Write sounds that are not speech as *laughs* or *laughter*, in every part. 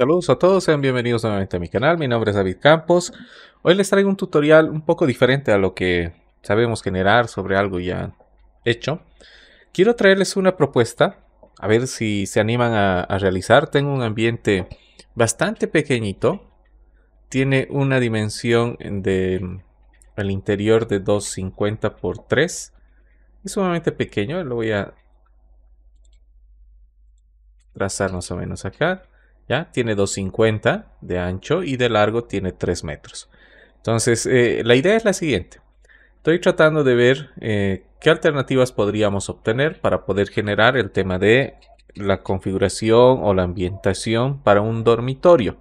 Saludos a todos, sean bienvenidos nuevamente a mi canal, mi nombre es David Campos. Hoy les traigo un tutorial un poco diferente a lo que sabemos generar sobre algo ya hecho. Quiero traerles una propuesta, a ver si se animan a, realizar. Tengo un ambiente bastante pequeñito, tiene una dimensión de el interior de 250 x 3. Es sumamente pequeño, lo voy a trazar más o menos acá. ¿ya? Tiene 2,50 de ancho y de largo tiene 3 metros. Entonces, eh, la idea es la siguiente. Estoy tratando de ver eh, qué alternativas podríamos obtener para poder generar el tema de la configuración o la ambientación para un dormitorio.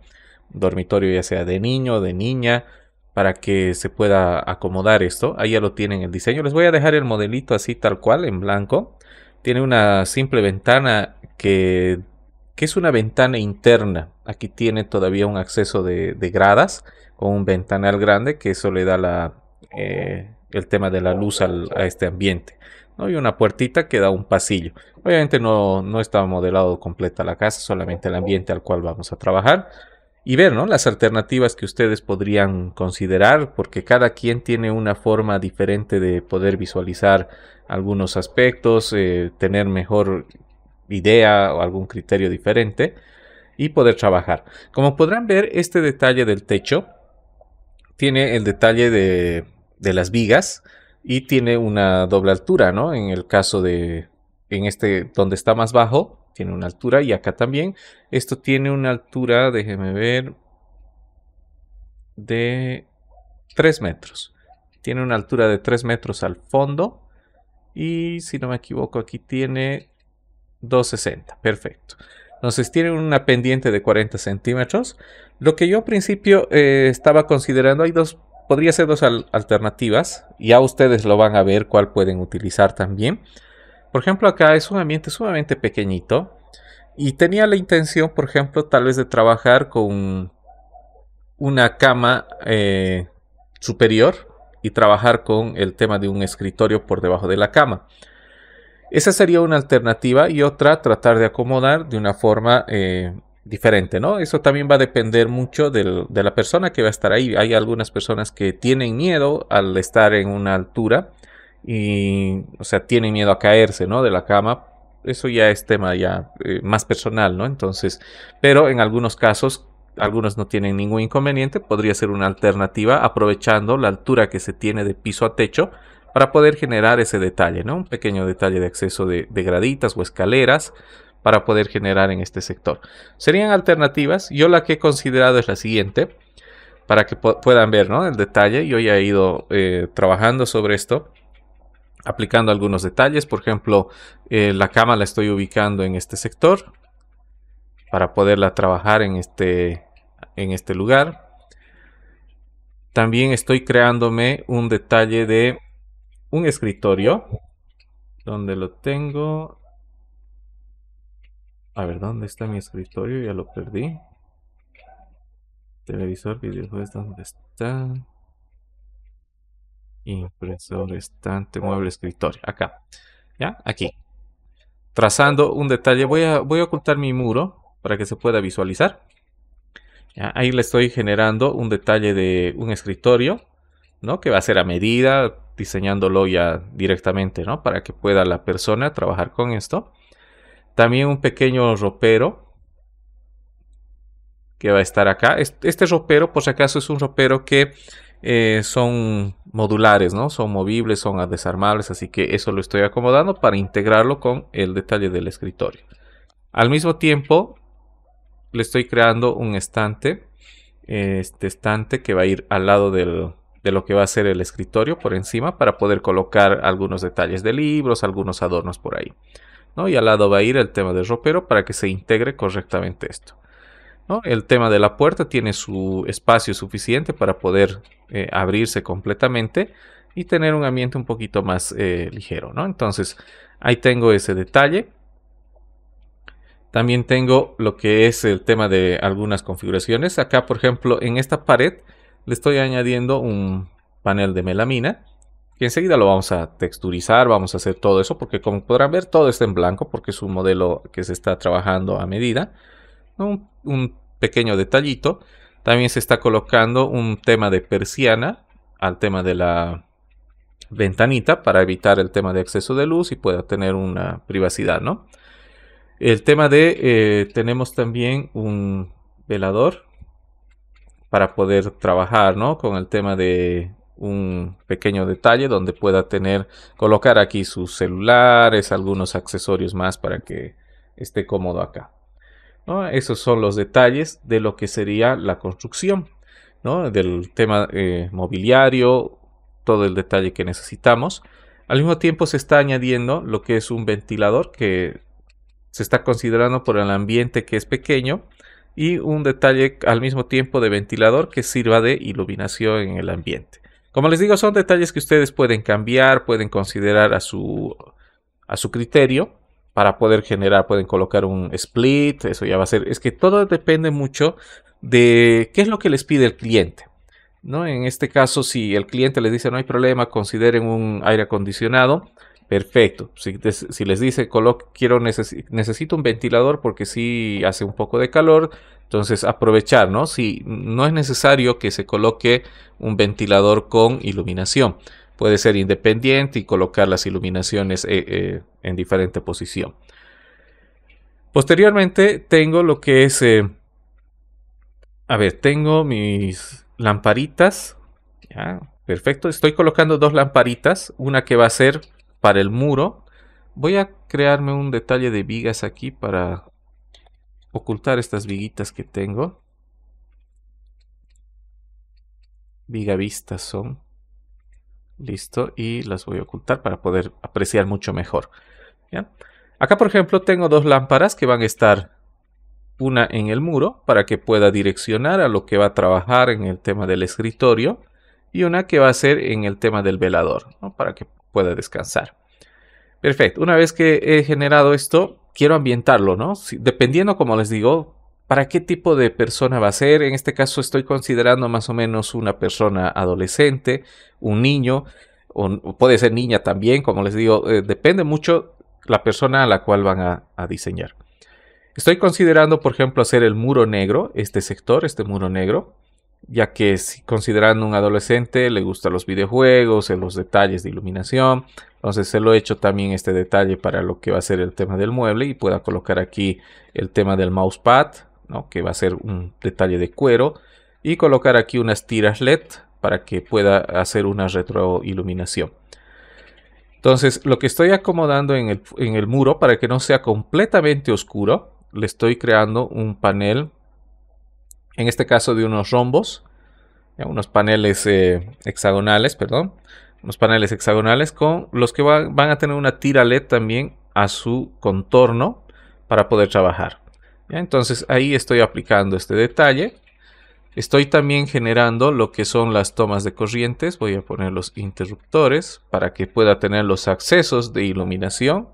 dormitorio ya sea de niño o de niña, para que se pueda acomodar esto. Ahí ya lo tienen el diseño. Les voy a dejar el modelito así tal cual en blanco. Tiene una simple ventana que que es una ventana interna. Aquí tiene todavía un acceso de, gradas con un ventanal grande que eso le da la, eh, el tema de la luz a este ambiente. ¿no? Y una puertita que da un pasillo. Obviamente no, estaba modelado completa la casa, solamente el ambiente al cual vamos a trabajar y ver las alternativas que ustedes podrían considerar, porque cada quien tiene una forma diferente de poder visualizar algunos aspectos, eh, tener mejor idea o algún criterio diferente y poder trabajar. Como podrán ver, este detalle del techo tiene el detalle de, las vigas y tiene una doble altura, ¿no? En el caso de, en este, donde está más bajo, tiene una altura y acá también. Esto tiene una altura, déjenme ver, de 3 metros. Tiene una altura de 3 metros al fondo y si no me equivoco aquí tiene 260, perfecto. Entonces tienen una pendiente de 40 centímetros. Lo que yo al principio eh, estaba considerando, hay dos, podría ser dos alternativas. Ya ustedes lo van a ver cuál pueden utilizar también. Por ejemplo, acá es un ambiente sumamente pequeñito. Y tenía la intención, por ejemplo, tal vez de trabajar con una cama eh, superior y trabajar con el tema de un escritorio por debajo de la cama. Esa sería una alternativa y otra, tratar de acomodar de una forma eh, diferente, ¿no? Eso también va a depender mucho de la persona que va a estar ahí. Hay algunas personas que tienen miedo al estar en una altura y, o sea, tienen miedo a caerse, ¿no? De la cama. Eso ya es tema ya eh, más personal, ¿no? Entonces, pero en algunos casos, algunos no tienen ningún inconveniente, podría ser una alternativa aprovechando la altura que se tiene de piso a techo para poder generar ese detalle, ¿no? Un pequeño detalle de acceso de, graditas o escaleras para poder generar en este sector. Serían alternativas. Yo la que he considerado es la siguiente, para que puedan ver ¿no? el detalle. Yo ya he ido eh, trabajando sobre esto, aplicando algunos detalles. Por ejemplo, eh, la cama la estoy ubicando en este sector para poderla trabajar en este, en este lugar. También estoy creándome un detalle de un escritorio donde lo tengo. A ver, ¿dónde está mi escritorio? Ya lo perdí. Televisor, videojuegos, ¿dónde está? Impresor, estante, mueble, escritorio. Acá. ¿Ya? Aquí. Trazando un detalle. Voy a, voy a ocultar mi muro para que se pueda visualizar. Ahí le estoy generando un detalle de un escritorio, ¿no? Que va a ser a medida, diseñándolo ya directamente, ¿no? Para que pueda la persona trabajar con esto. También un pequeño ropero que va a estar acá. Este ropero, por si acaso, es un ropero que eh, son modulares, ¿no? Son movibles, son desarmables, así que eso lo estoy acomodando para integrarlo con el detalle del escritorio. Al mismo tiempo, le estoy creando un estante, eh, este estante que va a ir al lado del, de lo que va a ser el escritorio por encima para poder colocar algunos detalles de libros, algunos adornos por ahí. Y al lado va a ir el tema del ropero para que se integre correctamente esto. El tema de la puerta tiene su espacio suficiente para poder eh, abrirse completamente y tener un ambiente un poquito más eh, ligero. ¿no? Entonces ahí tengo ese detalle. También tengo lo que es el tema de algunas configuraciones. Acá, por ejemplo, en esta pared le estoy añadiendo un panel de melamina que enseguida lo vamos a texturizar, vamos a hacer todo eso porque como podrán ver todo está en blanco porque es un modelo que se está trabajando a medida. Un, pequeño detallito. También se está colocando un tema de persiana al tema de la ventanita para evitar el tema de exceso de luz y pueda tener una privacidad, ¿no? El tema de, eh, tenemos también un velador para poder trabajar con el tema de un pequeño detalle donde pueda tener, colocar aquí sus celulares, algunos accesorios más para que esté cómodo acá. Esos son los detalles de lo que sería la construcción, del tema eh, mobiliario, todo el detalle que necesitamos. Al mismo tiempo se está añadiendo lo que es un ventilador que se está considerando por el ambiente que es pequeño y un detalle al mismo tiempo de ventilador que sirva de iluminación en el ambiente. Como les digo, son detalles que ustedes pueden cambiar, pueden considerar a su, a su criterio para poder generar, pueden colocar un split, eso ya va a ser, es que todo depende mucho de qué es lo que les pide el cliente. ¿no? En este caso, si el cliente les dice no hay problema, consideren un aire acondicionado, Perfecto. Si, les dice, quiero necesito un ventilador porque sí hace un poco de calor, entonces aprovechar, ¿no? Si no es necesario que se coloque un ventilador con iluminación, puede ser independiente y colocar las iluminaciones eh, eh, en diferente posición. Posteriormente tengo lo que es, eh, a ver, tengo mis lamparitas, perfecto. Estoy colocando dos lamparitas, una que va a ser para el muro voy a crearme un detalle de vigas aquí para ocultar estas viguitas que tengo viga vistas son listo y las voy a ocultar para poder apreciar mucho mejor acá por ejemplo tengo dos lámparas que van a estar una en el muro para que pueda direccionar a lo que va a trabajar en el tema del escritorio y una que va a ser en el tema del velador, para que pueda descansar. Perfecto, una vez que he generado esto, quiero ambientarlo, ¿no? dependiendo, como les digo, para qué tipo de persona va a ser. En este caso estoy considerando más o menos una persona adolescente, un niño, o puede ser niña también, como les digo, eh, depende mucho la persona a la cual van a diseñar. Estoy considerando, por ejemplo, hacer el muro negro, este sector, este muro negro, ya que si considerando un adolescente le gustan los videojuegos, los detalles de iluminación, entonces se lo he hecho también este detalle para lo que va a ser el tema del mueble y pueda colocar aquí el tema del mousepad, ¿no? que va a ser un detalle de cuero y colocar aquí unas tiras LED para que pueda hacer una retroiluminación. Entonces lo que estoy acomodando en el, en el muro para que no sea completamente oscuro, le estoy creando un panel en este caso de unos rombos, eh, unos paneles eh, hexagonales, perdón, unos paneles hexagonales con los que van a tener una tira LED también a su contorno para poder trabajar. Entonces ahí estoy aplicando este detalle. Estoy también generando lo que son las tomas de corrientes. Voy a poner los interruptores para que pueda tener los accesos de iluminación.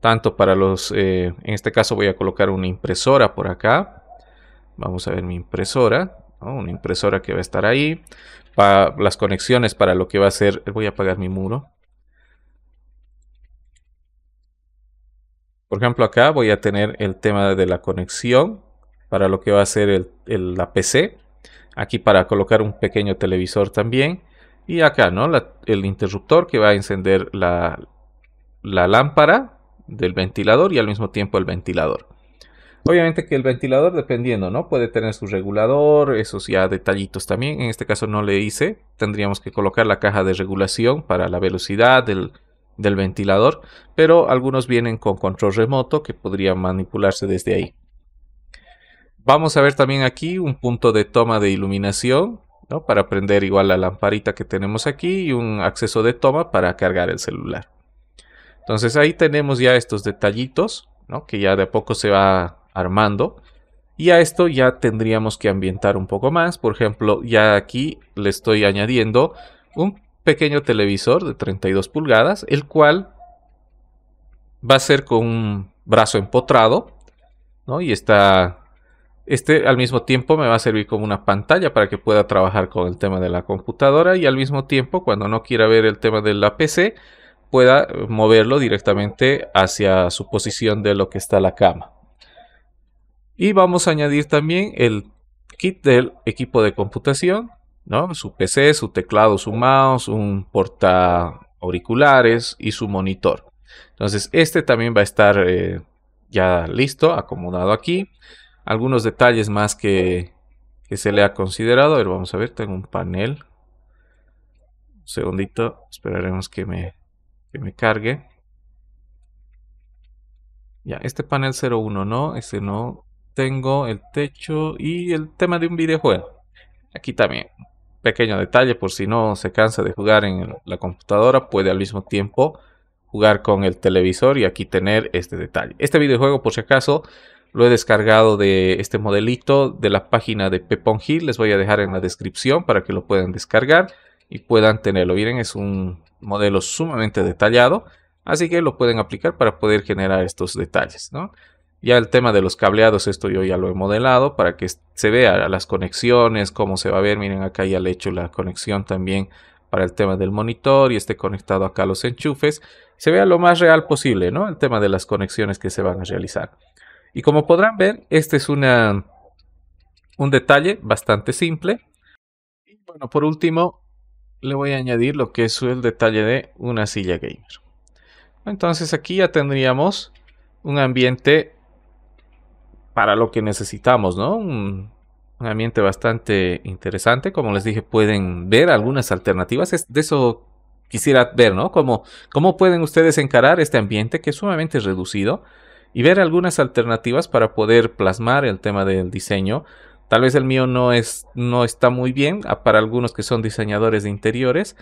Tanto para los, eh, en este caso voy a colocar una impresora por acá Vamos a ver mi impresora. Una impresora que va a estar ahí. para las conexiones para lo que va a ser. Voy a apagar mi muro. Por ejemplo, acá voy a tener el tema de la conexión para lo que va a ser la PC. Aquí para colocar un pequeño televisor también. Y acá, ¿no? el interruptor que va a encender la lámpara del ventilador y al mismo tiempo el ventilador. Obviamente que el ventilador, dependiendo, ¿no? Puede tener su regulador, esos ya detallitos también. En este caso no le hice. Tendríamos que colocar la caja de regulación para la velocidad del, ventilador. Pero algunos vienen con control remoto que podría manipularse desde ahí. Vamos a ver también aquí un punto de toma de iluminación. ¿no? Para prender igual la lamparita que tenemos aquí y un acceso de toma para cargar el celular. Entonces ahí tenemos ya estos detallitos, ¿no? Que ya de a poco se va armando. Y a esto ya tendríamos que ambientar un poco más. Por ejemplo, ya aquí le estoy añadiendo un pequeño televisor de 32 pulgadas, el cual va a ser con un brazo empotrado, Y está, este al mismo tiempo me va a servir como una pantalla para que pueda trabajar con el tema de la computadora y al mismo tiempo cuando no quiera ver el tema de la PC pueda moverlo directamente hacia su posición de lo que está la cama, y vamos a añadir también el kit del equipo de computación, ¿no? Su PC, su teclado, su mouse, un porta auriculares y su monitor. Entonces, este también va a estar eh, ya listo, acomodado aquí. Algunos detalles más que, que se le ha considerado. A ver, vamos a ver, tengo un panel. Un segundito, esperaremos que me, que me cargue. Ya, este panel 01 no, este no, tengo el techo y el tema de un videojuego. Aquí también, pequeño detalle por si no se cansa de jugar en la computadora, puede al mismo tiempo jugar con el televisor y aquí tener este detalle. Este videojuego, por si acaso, lo he descargado de este modelito de la página de Pepon Hill. Les voy a dejar en la descripción para que lo puedan descargar y puedan tenerlo. Miren, es un modelo sumamente detallado, así que lo pueden aplicar para poder generar estos detalles, ¿no? Ya el tema de los cableados, esto yo ya lo he modelado para que se vea las conexiones, cómo se va a ver. Miren, acá ya le he hecho la conexión también para el tema del monitor y esté conectado acá a los enchufes. Se vea lo más real posible, ¿no? El tema de las conexiones que se van a realizar. Y como podrán ver, este es una, un detalle bastante simple. Y bueno, por último, le voy a añadir lo que es el detalle de una silla gamer. Entonces aquí ya tendríamos un ambiente para lo que necesitamos, ¿no? Un, ambiente bastante interesante. Como les dije, pueden ver algunas alternativas. de eso quisiera ver, ¿no? Cómo, cómo pueden ustedes encarar este ambiente que es sumamente reducido y ver algunas alternativas para poder plasmar el tema del diseño. Tal vez el mío no, es, no está muy bien ah, para algunos que son diseñadores de interiores.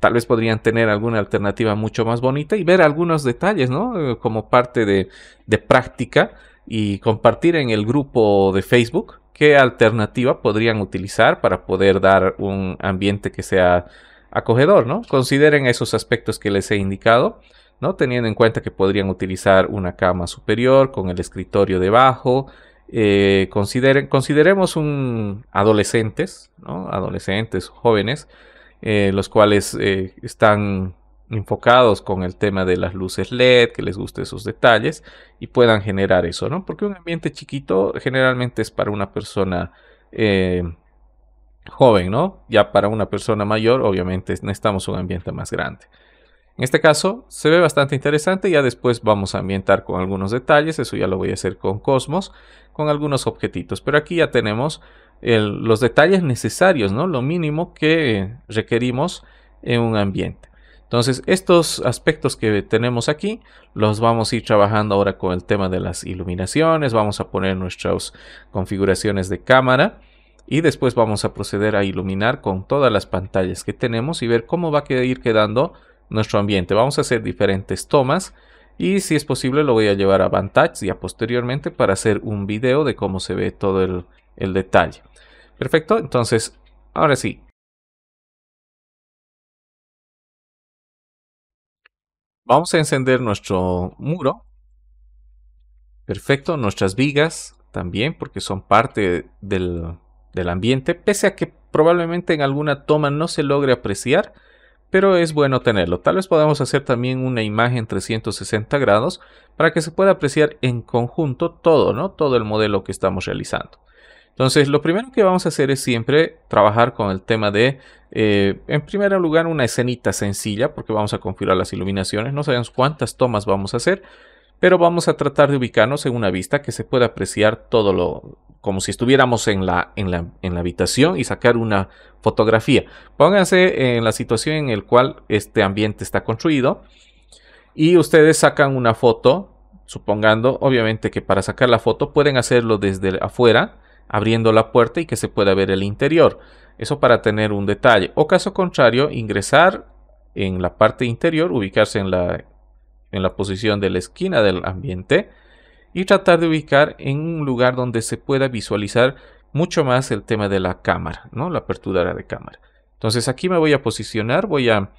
Tal vez podrían tener alguna alternativa mucho más bonita y ver algunos detalles, ¿no? Como parte de, de práctica y compartir en el grupo de Facebook qué alternativa podrían utilizar para poder dar un ambiente que sea acogedor, ¿no? Consideren esos aspectos que les he indicado, ¿no? Teniendo en cuenta que podrían utilizar una cama superior con el escritorio debajo. Eh, consideren, consideremos un adolescentes, ¿no? Adolescentes, jóvenes, eh, los cuales eh, están enfocados con el tema de las luces LED, que les guste esos detalles y puedan generar eso, ¿no? Porque un ambiente chiquito generalmente es para una persona eh, joven, ¿no? Ya para una persona mayor, obviamente necesitamos un ambiente más grande. En este caso se ve bastante interesante, ya después vamos a ambientar con algunos detalles, eso ya lo voy a hacer con Cosmos, con algunos objetitos, pero aquí ya tenemos los detalles necesarios, ¿no? Lo mínimo que requerimos en un ambiente. Entonces, estos aspectos que tenemos aquí los vamos a ir trabajando ahora con el tema de las iluminaciones. Vamos a poner nuestras configuraciones de cámara y después vamos a proceder a iluminar con todas las pantallas que tenemos y ver cómo va a ir quedando nuestro ambiente. Vamos a hacer diferentes tomas y si es posible lo voy a llevar a Vantage ya posteriormente para hacer un video de cómo se ve todo el, el detalle. Perfecto, entonces ahora sí, Vamos a encender nuestro muro. Perfecto, nuestras vigas también, porque son parte del, del ambiente, pese a que probablemente en alguna toma no se logre apreciar, pero es bueno tenerlo. Tal vez podamos hacer también una imagen 360 grados para que se pueda apreciar en conjunto todo, ¿no? Todo el modelo que estamos realizando. Entonces, lo primero que vamos a hacer es siempre trabajar con el tema de, eh, en primer lugar, una escenita sencilla, porque vamos a configurar las iluminaciones, no sabemos cuántas tomas vamos a hacer, pero vamos a tratar de ubicarnos en una vista que se pueda apreciar todo lo, como si estuviéramos en la, en la, en la habitación y sacar una fotografía. Pónganse en la situación en la cual este ambiente está construido y ustedes sacan una foto, supongando, obviamente, que para sacar la foto pueden hacerlo desde afuera, abriendo la puerta y que se pueda ver el interior. Eso para tener un detalle. O caso contrario, ingresar en la parte interior, ubicarse en la, en la posición de la esquina del ambiente y tratar de ubicar en un lugar donde se pueda visualizar mucho más el tema de la cámara, ¿no? la apertura de cámara. Entonces aquí me voy a posicionar, voy a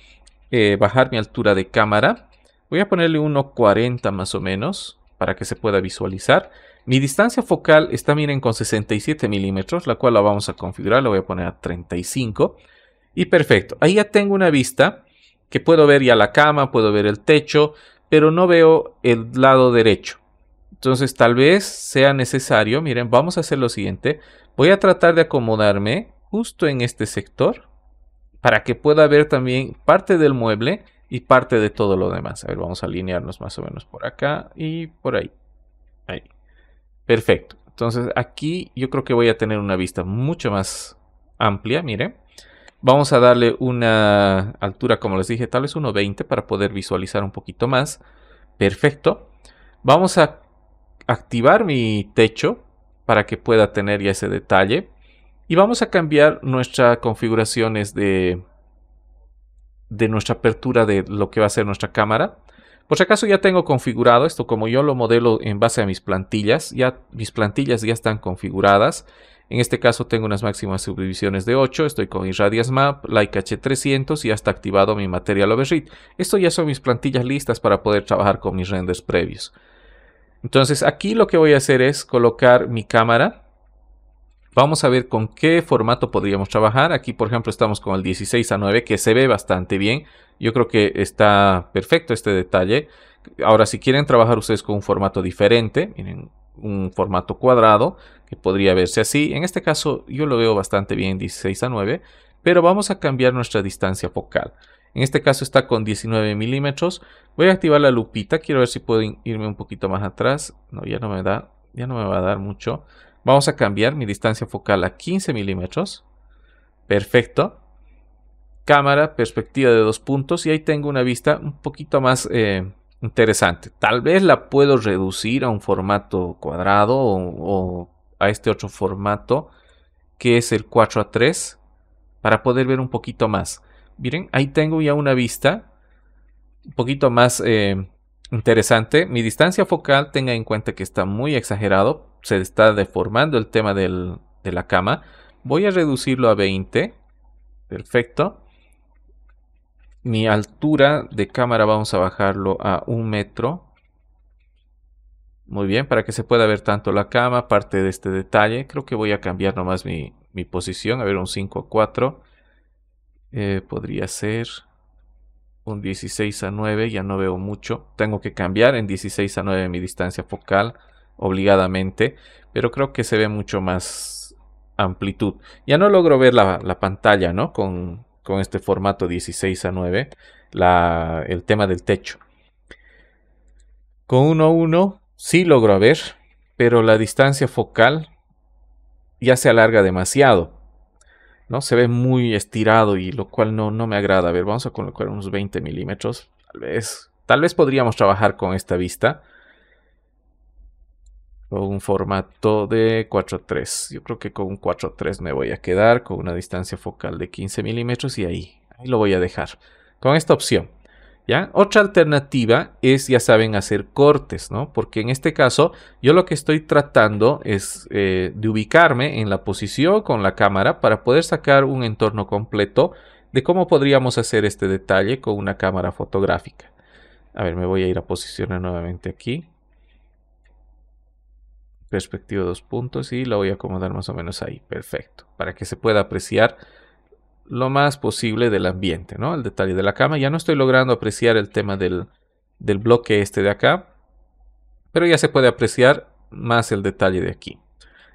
eh, bajar mi altura de cámara. Voy a ponerle 1.40 más o menos para que se pueda visualizar. Mi distancia focal está, miren, con 67 milímetros, la cual la vamos a configurar, la voy a poner a 35. Y perfecto, ahí ya tengo una vista que puedo ver ya la cama, puedo ver el techo, pero no veo el lado derecho. Entonces tal vez sea necesario, miren, vamos a hacer lo siguiente. Voy a tratar de acomodarme justo en este sector para que pueda ver también parte del mueble y parte de todo lo demás. A ver, vamos a alinearnos más o menos por acá y por ahí. Ahí. Perfecto. Entonces aquí yo creo que voy a tener una vista mucho más amplia, mire. Vamos a darle una altura, como les dije, tal vez 1.20 para poder visualizar un poquito más. Perfecto. Vamos a activar mi techo para que pueda tener ya ese detalle. Y vamos a cambiar nuestras configuraciones de, de nuestra apertura de lo que va a ser nuestra cámara. Por si acaso ya tengo configurado esto, como yo lo modelo en base a mis plantillas, ya mis plantillas ya están configuradas. En este caso tengo unas máximas subdivisiones de 8, estoy con Irradias Map, like H300 y ya está activado mi Material Overread. Esto ya son mis plantillas listas para poder trabajar con mis renders previos. Entonces aquí lo que voy a hacer es colocar mi cámara Vamos a ver con qué formato podríamos trabajar. Aquí, por ejemplo, estamos con el 16 a 9, que se ve bastante bien. Yo creo que está perfecto este detalle. Ahora, si quieren trabajar ustedes con un formato diferente, miren, un formato cuadrado, que podría verse así. En este caso, yo lo veo bastante bien, 16 a 9, pero vamos a cambiar nuestra distancia focal. En este caso está con 19 milímetros. Voy a activar la lupita. Quiero ver si puedo irme un poquito más atrás. No, ya no me da, ya no me va a dar mucho. Vamos a cambiar mi distancia focal a 15 milímetros. Perfecto. Cámara, perspectiva de dos puntos y ahí tengo una vista un poquito más eh, interesante. Tal vez la puedo reducir a un formato cuadrado o, a este otro formato que es el 4 a 3 para poder ver un poquito más. Miren, ahí tengo ya una vista un poquito más eh, interesante. Mi distancia focal tenga en cuenta que está muy exagerado, se está deformando el tema de la cama. Voy a reducirlo a 20. Perfecto. Mi altura de cámara vamos a bajarlo a un metro. Muy bien, para que se pueda ver tanto la cama, parte de este detalle. Creo que voy a cambiar nomás mi, posición. A ver, un 5 a 4. Eh, podría ser un 16 a 9. Ya no veo mucho. Tengo que cambiar en 16 a 9 mi distancia focal obligadamente, pero creo que se ve mucho más amplitud. Ya no logro ver la, pantalla, ¿no? Con, con, este formato 16 a 9, el tema del techo. Con 1 a 1 sí logro ver, pero la distancia focal ya se alarga demasiado. ¿no? Se ve muy estirado y lo cual no, no me agrada. A ver, vamos a colocar unos 20 milímetros, tal vez. Tal vez podríamos trabajar con esta vista un formato de 4.3. Yo creo que con un 4.3 me voy a quedar con una distancia focal de 15 milímetros y ahí, lo voy a dejar con esta opción. ¿Ya? Otra alternativa es, ya saben, hacer cortes, ¿no? Porque en este caso yo lo que estoy tratando es eh, de ubicarme en la posición con la cámara para poder sacar un entorno completo de cómo podríamos hacer este detalle con una cámara fotográfica. A ver, me voy a ir a posicionar nuevamente aquí perspectiva dos puntos y la voy a acomodar más o menos ahí. Perfecto. Para que se pueda apreciar lo más posible del ambiente, ¿no? El detalle de la cama. Ya no estoy logrando apreciar el tema del, del bloque este de acá. Pero ya se puede apreciar más el detalle de aquí.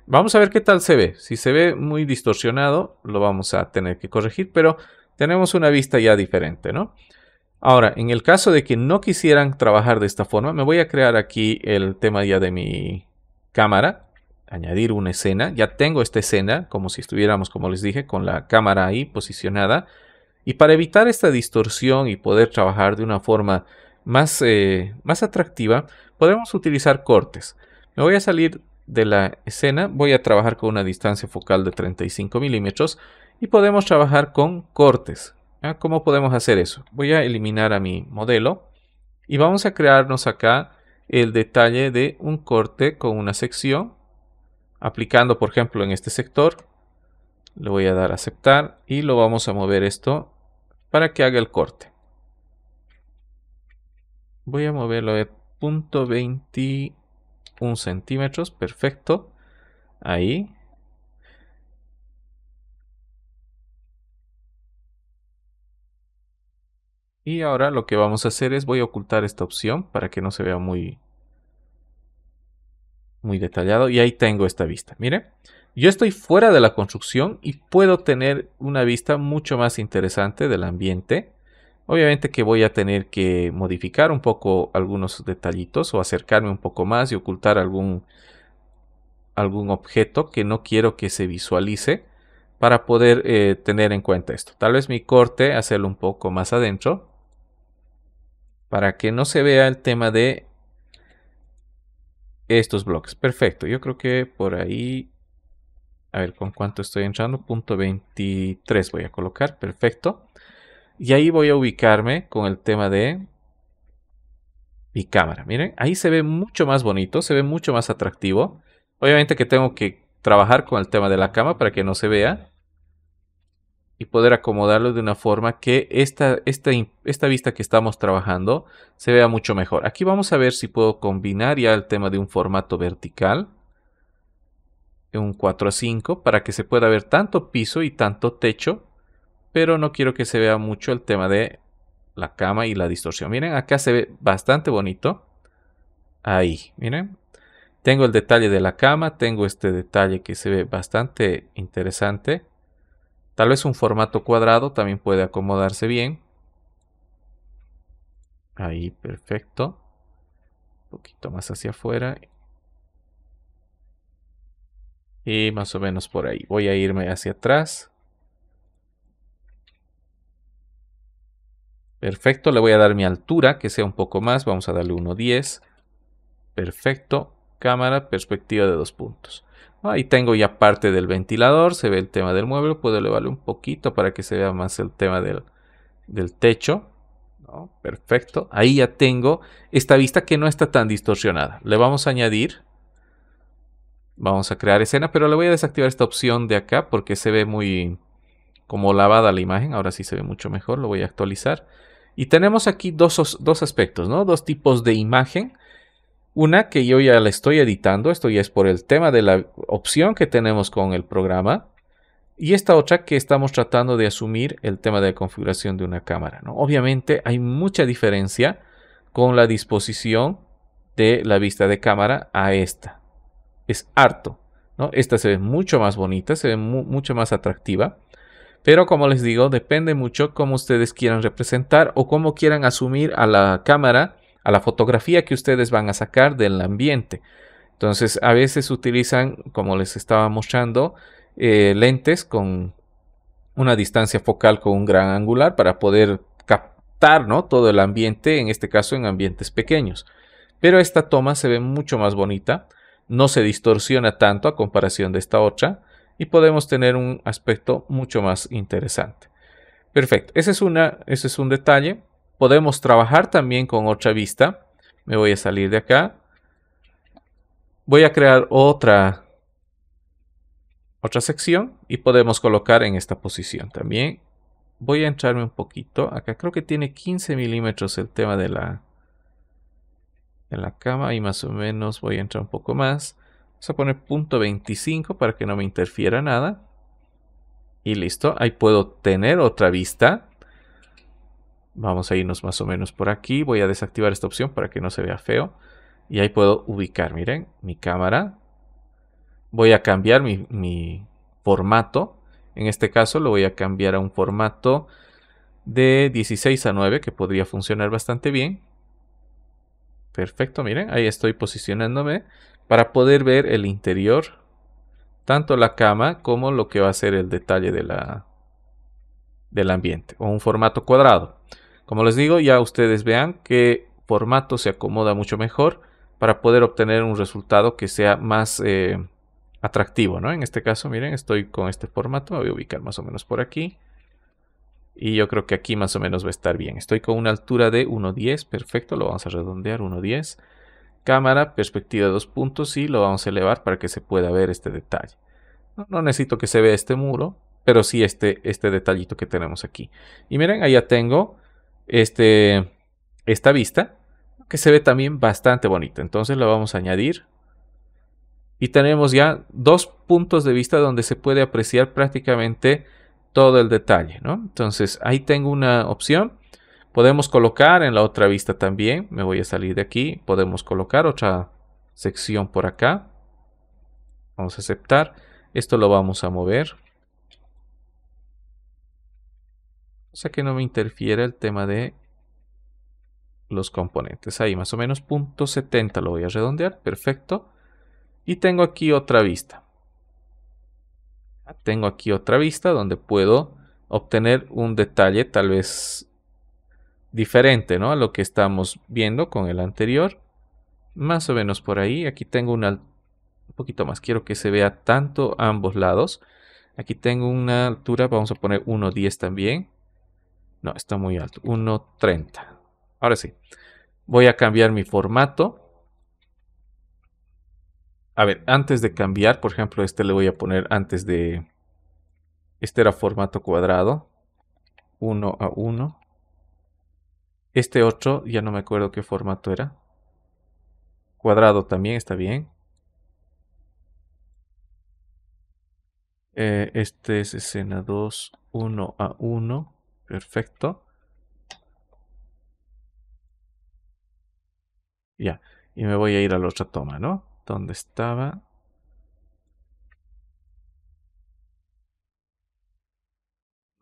Vamos a ver qué tal se ve. Si se ve muy distorsionado, lo vamos a tener que corregir, pero tenemos una vista ya diferente, ¿no? Ahora, en el caso de que no quisieran trabajar de esta forma, me voy a crear aquí el tema ya de mi, cámara, añadir una escena. Ya tengo esta escena, como si estuviéramos, como les dije, con la cámara ahí posicionada. Y para evitar esta distorsión y poder trabajar de una forma más, eh, más atractiva, podemos utilizar cortes. Me voy a salir de la escena, voy a trabajar con una distancia focal de 35 milímetros y podemos trabajar con cortes. Ah, ¿Cómo podemos hacer eso? Voy a eliminar a mi modelo y vamos a crearnos acá el detalle de un corte con una sección. Aplicando, por ejemplo, en este sector, le voy a dar a aceptar y lo vamos a mover esto para que haga el corte. Voy a moverlo de 0.21 centímetros, perfecto. Ahí, Y ahora lo que vamos a hacer es voy a ocultar esta opción para que no se vea muy, muy detallado. Y ahí tengo esta vista. Mire, yo estoy fuera de la construcción y puedo tener una vista mucho más interesante del ambiente. Obviamente que voy a tener que modificar un poco algunos detallitos o acercarme un poco más y ocultar algún, algún objeto que no quiero que se visualice para poder eh, tener en cuenta esto. Tal vez mi corte hacerlo un poco más adentro para que no se vea el tema de estos bloques. Perfecto, yo creo que por ahí, a ver con cuánto estoy entrando, punto 23 voy a colocar, perfecto. Y ahí voy a ubicarme con el tema de mi cámara. Miren, ahí se ve mucho más bonito, se ve mucho más atractivo. Obviamente que tengo que trabajar con el tema de la cama para que no se vea y poder acomodarlo de una forma que esta, esta, vista que estamos trabajando se vea mucho mejor. Aquí vamos a ver si puedo combinar ya el tema de un formato vertical, un 4 a 5, para que se pueda ver tanto piso y tanto techo, pero no quiero que se vea mucho el tema de la cama y la distorsión. Miren, acá se ve bastante bonito. Ahí, miren. Tengo el detalle de la cama, tengo este detalle que se ve bastante interesante Tal vez un formato cuadrado también puede acomodarse bien. Ahí, perfecto. Un poquito más hacia afuera. Y más o menos por ahí. Voy a irme hacia atrás. Perfecto, le voy a dar mi altura, que sea un poco más. Vamos a darle 1.10. Perfecto. Cámara, perspectiva de dos puntos. Ahí tengo ya parte del ventilador, se ve el tema del mueble, puedo elevarlo un poquito para que se vea más el tema del, del techo. Perfecto, ahí ya tengo esta vista que no está tan distorsionada. Le vamos a añadir, vamos a crear escena, pero le voy a desactivar esta opción de acá porque se ve muy como lavada la imagen. Ahora sí se ve mucho mejor, lo voy a actualizar. Y tenemos aquí dos, dos aspectos, ¿no? dos tipos de imagen una que yo ya la estoy editando, esto ya es por el tema de la opción que tenemos con el programa. Y esta otra que estamos tratando de asumir el tema de configuración de una cámara. ¿no? Obviamente hay mucha diferencia con la disposición de la vista de cámara a esta. Es harto. ¿no? Esta se ve mucho más bonita, se ve mucho más atractiva. Pero como les digo, depende mucho cómo ustedes quieran representar o cómo quieran asumir a la cámara a la fotografía que ustedes van a sacar del ambiente. Entonces, a veces utilizan, como les estaba mostrando, eh, lentes con una distancia focal con un gran angular para poder captar ¿no? todo el ambiente, en este caso en ambientes pequeños. Pero esta toma se ve mucho más bonita, no se distorsiona tanto a comparación de esta otra y podemos tener un aspecto mucho más interesante. Perfecto, ese es, una, ese es un detalle. Podemos trabajar también con otra vista. Me voy a salir de acá. Voy a crear otra, otra sección y podemos colocar en esta posición también. Voy a entrarme un poquito. Acá creo que tiene 15 milímetros el tema de la, de la cama. Y más o menos voy a entrar un poco más. Vamos a poner punto .25 para que no me interfiera nada. Y listo. Ahí puedo tener otra vista Vamos a irnos más o menos por aquí. Voy a desactivar esta opción para que no se vea feo. Y ahí puedo ubicar, miren, mi cámara. Voy a cambiar mi, formato. En este caso lo voy a cambiar a un formato de 16 a 9 que podría funcionar bastante bien. Perfecto, miren, ahí estoy posicionándome para poder ver el interior, tanto la cama como lo que va a ser el detalle de la, del ambiente, o un formato cuadrado. Como les digo, ya ustedes vean qué formato se acomoda mucho mejor para poder obtener un resultado que sea más eh, atractivo, ¿no? En este caso, miren, estoy con este formato, me voy a ubicar más o menos por aquí. Y yo creo que aquí más o menos va a estar bien. Estoy con una altura de 1.10, perfecto, lo vamos a redondear, 1.10. Cámara, perspectiva de dos puntos y lo vamos a elevar para que se pueda ver este detalle. No, necesito que se vea este muro, pero sí este, este detallito que tenemos aquí. Y miren, ahí ya tengo este, esta vista, que se ve también bastante bonita. Entonces la vamos a añadir. Y tenemos ya dos puntos de vista donde se puede apreciar prácticamente todo el detalle. Entonces ahí tengo una opción. Podemos colocar en la otra vista también. Me voy a salir de aquí. Podemos colocar otra sección por acá. Vamos a aceptar. Esto lo vamos a mover. O sea que no me interfiera el tema de los componentes. Ahí más o menos punto .70 lo voy a redondear, perfecto. Y tengo aquí otra vista. Tengo aquí otra vista donde puedo obtener un detalle tal vez diferente a lo que estamos viendo con el anterior. Más o menos por ahí. Aquí tengo una, un poquito más. Quiero que se vea tanto ambos lados. Aquí tengo una altura, vamos a poner 1.10 también. No, está muy alto. 1.30. Ahora sí. Voy a cambiar mi formato. A ver, antes de cambiar, por ejemplo, este le voy a poner antes de... Este era formato cuadrado. 1 a 1. Este otro, ya no me acuerdo qué formato era. Cuadrado también está bien. Eh, este es escena 2, 1 a 1. Perfecto. Ya. Y me voy a ir a la otra toma, ¿no? Donde estaba.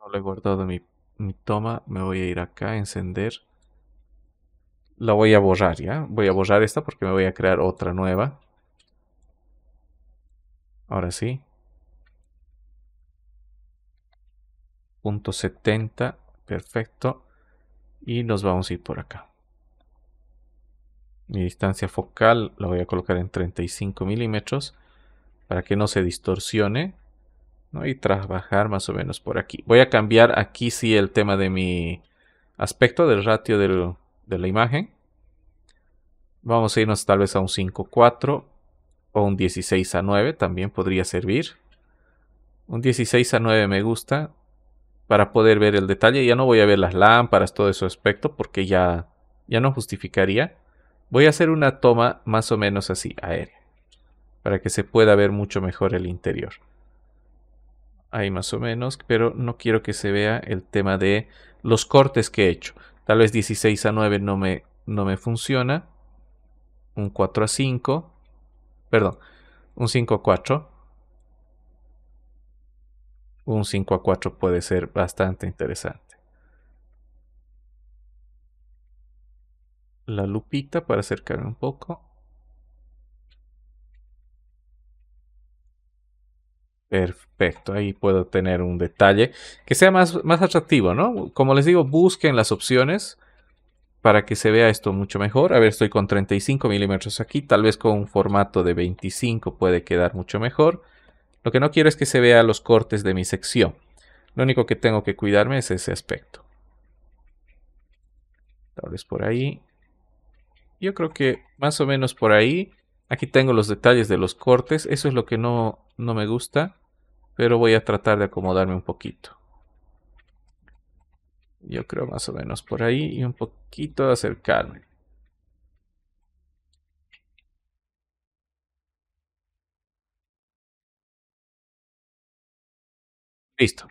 No le he guardado mi, mi toma. Me voy a ir acá a encender. La voy a borrar, ¿ya? Voy a borrar esta porque me voy a crear otra nueva. Ahora sí. .70 perfecto. Y nos vamos a ir por acá. Mi distancia focal la voy a colocar en 35 milímetros para que no se distorsione. ¿no? Y trabajar más o menos por aquí. Voy a cambiar aquí si el tema de mi aspecto, del ratio de la imagen. Vamos a irnos tal vez a un 5.4 o un 16 a 9 también podría servir. Un 16 a 9 me gusta para poder ver el detalle. Ya no voy a ver las lámparas, todo su aspecto, porque ya, ya no justificaría. Voy a hacer una toma más o menos así, aérea, para que se pueda ver mucho mejor el interior. Ahí más o menos, pero no quiero que se vea el tema de los cortes que he hecho. Tal vez 16 a 9 no me, no me funciona. Un 4 a 5. Perdón, un 5 a 4 un 5 a 4 puede ser bastante interesante. La lupita para acercarme un poco. Perfecto, ahí puedo tener un detalle que sea más, más atractivo, ¿no? Como les digo, busquen las opciones para que se vea esto mucho mejor. A ver, estoy con 35 milímetros aquí, tal vez con un formato de 25 puede quedar mucho mejor. Lo que no quiero es que se vea los cortes de mi sección. Lo único que tengo que cuidarme es ese aspecto. Tal vez por ahí. Yo creo que más o menos por ahí. Aquí tengo los detalles de los cortes. Eso es lo que no, no me gusta. Pero voy a tratar de acomodarme un poquito. Yo creo más o menos por ahí y un poquito acercarme. Listo.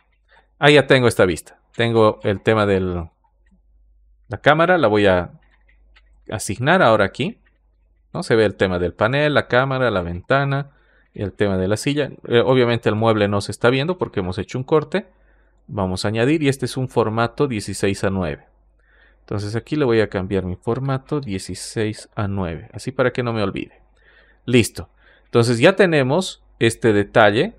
Ahí ya tengo esta vista. Tengo el tema de la cámara, la voy a asignar ahora aquí. ¿no? Se ve el tema del panel, la cámara, la ventana, el tema de la silla. Eh, obviamente el mueble no se está viendo porque hemos hecho un corte. Vamos a añadir y este es un formato 16 a 9. Entonces aquí le voy a cambiar mi formato 16 a 9, así para que no me olvide. Listo. Entonces ya tenemos este detalle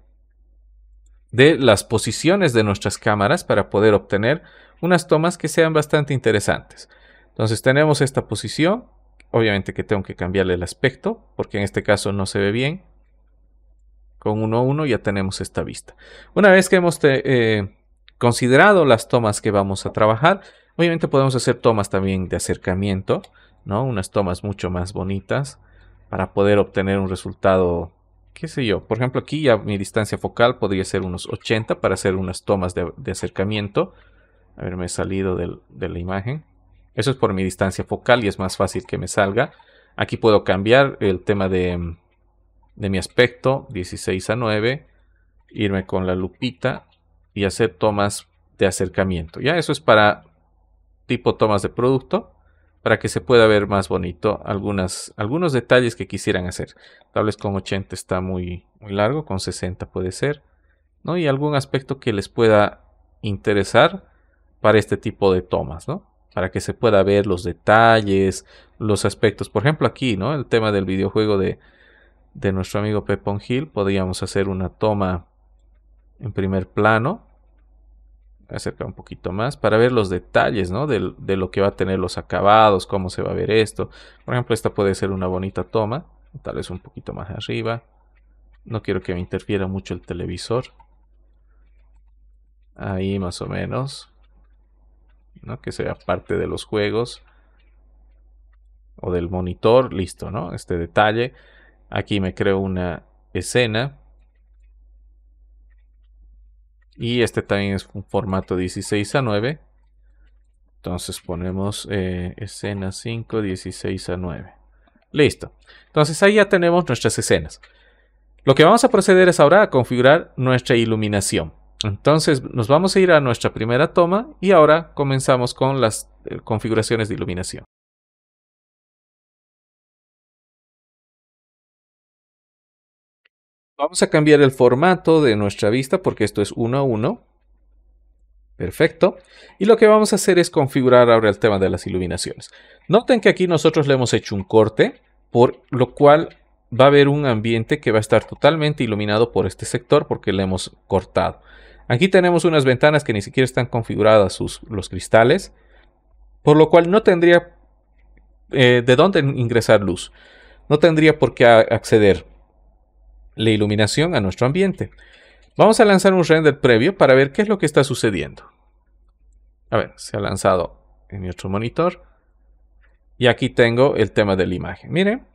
de las posiciones de nuestras cámaras para poder obtener unas tomas que sean bastante interesantes. Entonces tenemos esta posición, obviamente que tengo que cambiarle el aspecto porque en este caso no se ve bien. Con 1 1 ya tenemos esta vista. Una vez que hemos eh, considerado las tomas que vamos a trabajar, obviamente podemos hacer tomas también de acercamiento, ¿no? unas tomas mucho más bonitas para poder obtener un resultado qué sé yo, por ejemplo aquí ya mi distancia focal podría ser unos 80 para hacer unas tomas de, ver, acercamiento. Haberme salido de la imagen. Eso es por mi distancia focal y es más fácil que me salga. Aquí puedo cambiar el tema de, de mi aspecto, 16 a 9, irme con la lupita y hacer tomas de acercamiento. Ya eso es para tipo tomas de producto para que se pueda ver más bonito algunos detalles que quisieran hacer. Tal vez con 80 está muy, muy largo, con 60 puede ser. ¿no? Y algún aspecto que les pueda interesar para este tipo de tomas, Para que se pueda ver los detalles, los aspectos. Por ejemplo, aquí, ¿no? El tema del videojuego de, de nuestro amigo Pepon Hill. Podríamos hacer una toma en primer plano acerca un poquito más para ver los detalles, ¿no? De, lo que va a tener los acabados, cómo se va a ver esto. Por ejemplo, esta puede ser una bonita toma, tal vez un poquito más arriba. No quiero que me interfiera mucho el televisor. Ahí más o menos. ¿no? Que sea parte de los juegos. O del monitor, listo, ¿no? Este detalle. Aquí me creo una escena y este también es un formato 16 a 9. Entonces ponemos escena 5, 16 a 9. Listo. Entonces ahí ya tenemos nuestras escenas. Lo que vamos a proceder es ahora a configurar nuestra iluminación. Entonces nos vamos a ir a nuestra primera toma y ahora comenzamos con las eh, configuraciones de iluminación. Vamos a cambiar el formato de nuestra vista porque esto es uno a uno. Perfecto. Y lo que vamos a hacer es configurar ahora el tema de las iluminaciones. Noten que aquí nosotros le hemos hecho un corte, por lo cual va a haber un ambiente que va a estar totalmente iluminado por este sector porque le hemos cortado. Aquí tenemos unas ventanas que ni siquiera están configuradas sus, los cristales, por lo cual no tendría eh, de dónde ingresar luz. No tendría por qué acceder la iluminación a nuestro ambiente. Vamos a lanzar un render previo para ver qué es lo que está sucediendo. A ver, se ha lanzado en nuestro monitor. Y aquí tengo el tema de la imagen. Miren,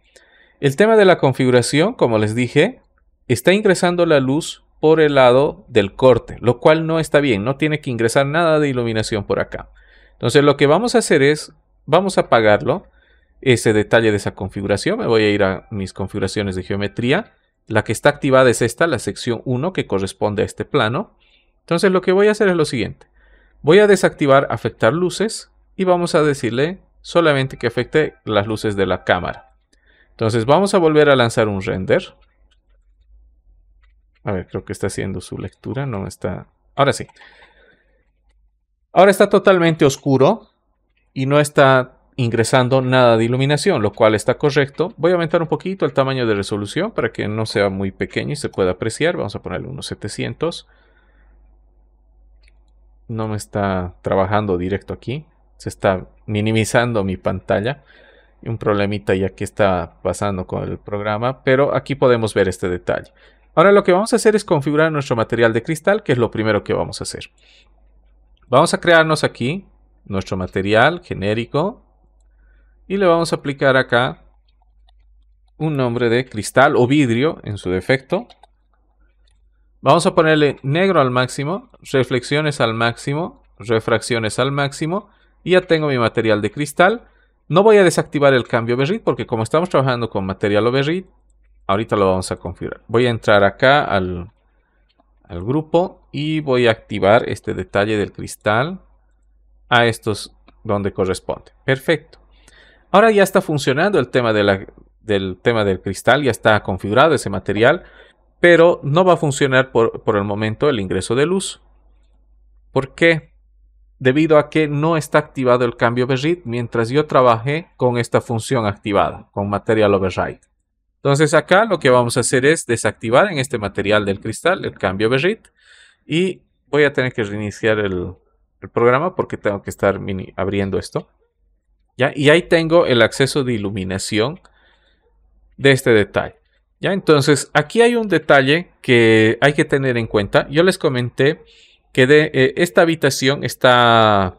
el tema de la configuración, como les dije, está ingresando la luz por el lado del corte, lo cual no está bien, no tiene que ingresar nada de iluminación por acá. Entonces lo que vamos a hacer es, vamos a apagarlo, ese detalle de esa configuración, me voy a ir a mis configuraciones de geometría, la que está activada es esta, la sección 1, que corresponde a este plano. Entonces lo que voy a hacer es lo siguiente. Voy a desactivar afectar luces y vamos a decirle solamente que afecte las luces de la cámara. Entonces vamos a volver a lanzar un render. A ver, creo que está haciendo su lectura, no está... Ahora sí. Ahora está totalmente oscuro y no está ingresando nada de iluminación, lo cual está correcto. Voy a aumentar un poquito el tamaño de resolución para que no sea muy pequeño y se pueda apreciar. Vamos a ponerle unos 700. No me está trabajando directo aquí. Se está minimizando mi pantalla. Un problemita ya que está pasando con el programa, pero aquí podemos ver este detalle. Ahora lo que vamos a hacer es configurar nuestro material de cristal, que es lo primero que vamos a hacer. Vamos a crearnos aquí nuestro material genérico y le vamos a aplicar acá un nombre de cristal o vidrio en su defecto. Vamos a ponerle negro al máximo, reflexiones al máximo, refracciones al máximo. Y ya tengo mi material de cristal. No voy a desactivar el cambio Berrit porque como estamos trabajando con material Berrit, ahorita lo vamos a configurar. Voy a entrar acá al grupo y voy a activar este detalle del cristal a estos donde corresponde. Perfecto. Ahora ya está funcionando el tema del tema del cristal, ya está configurado ese material, pero no va a funcionar por, el momento el ingreso de luz. ¿Por qué? Debido a que no está activado el cambio berrit mientras yo trabajé con esta función activada, con material override. Entonces acá lo que vamos a hacer es desactivar en este material del cristal el cambio berrit y voy a tener que reiniciar el, el programa porque tengo que estar abriendo esto. Y ahí tengo el acceso de iluminación de este detalle. ¿ya? Entonces, aquí hay un detalle que hay que tener en cuenta. Yo les comenté que eh, esta habitación está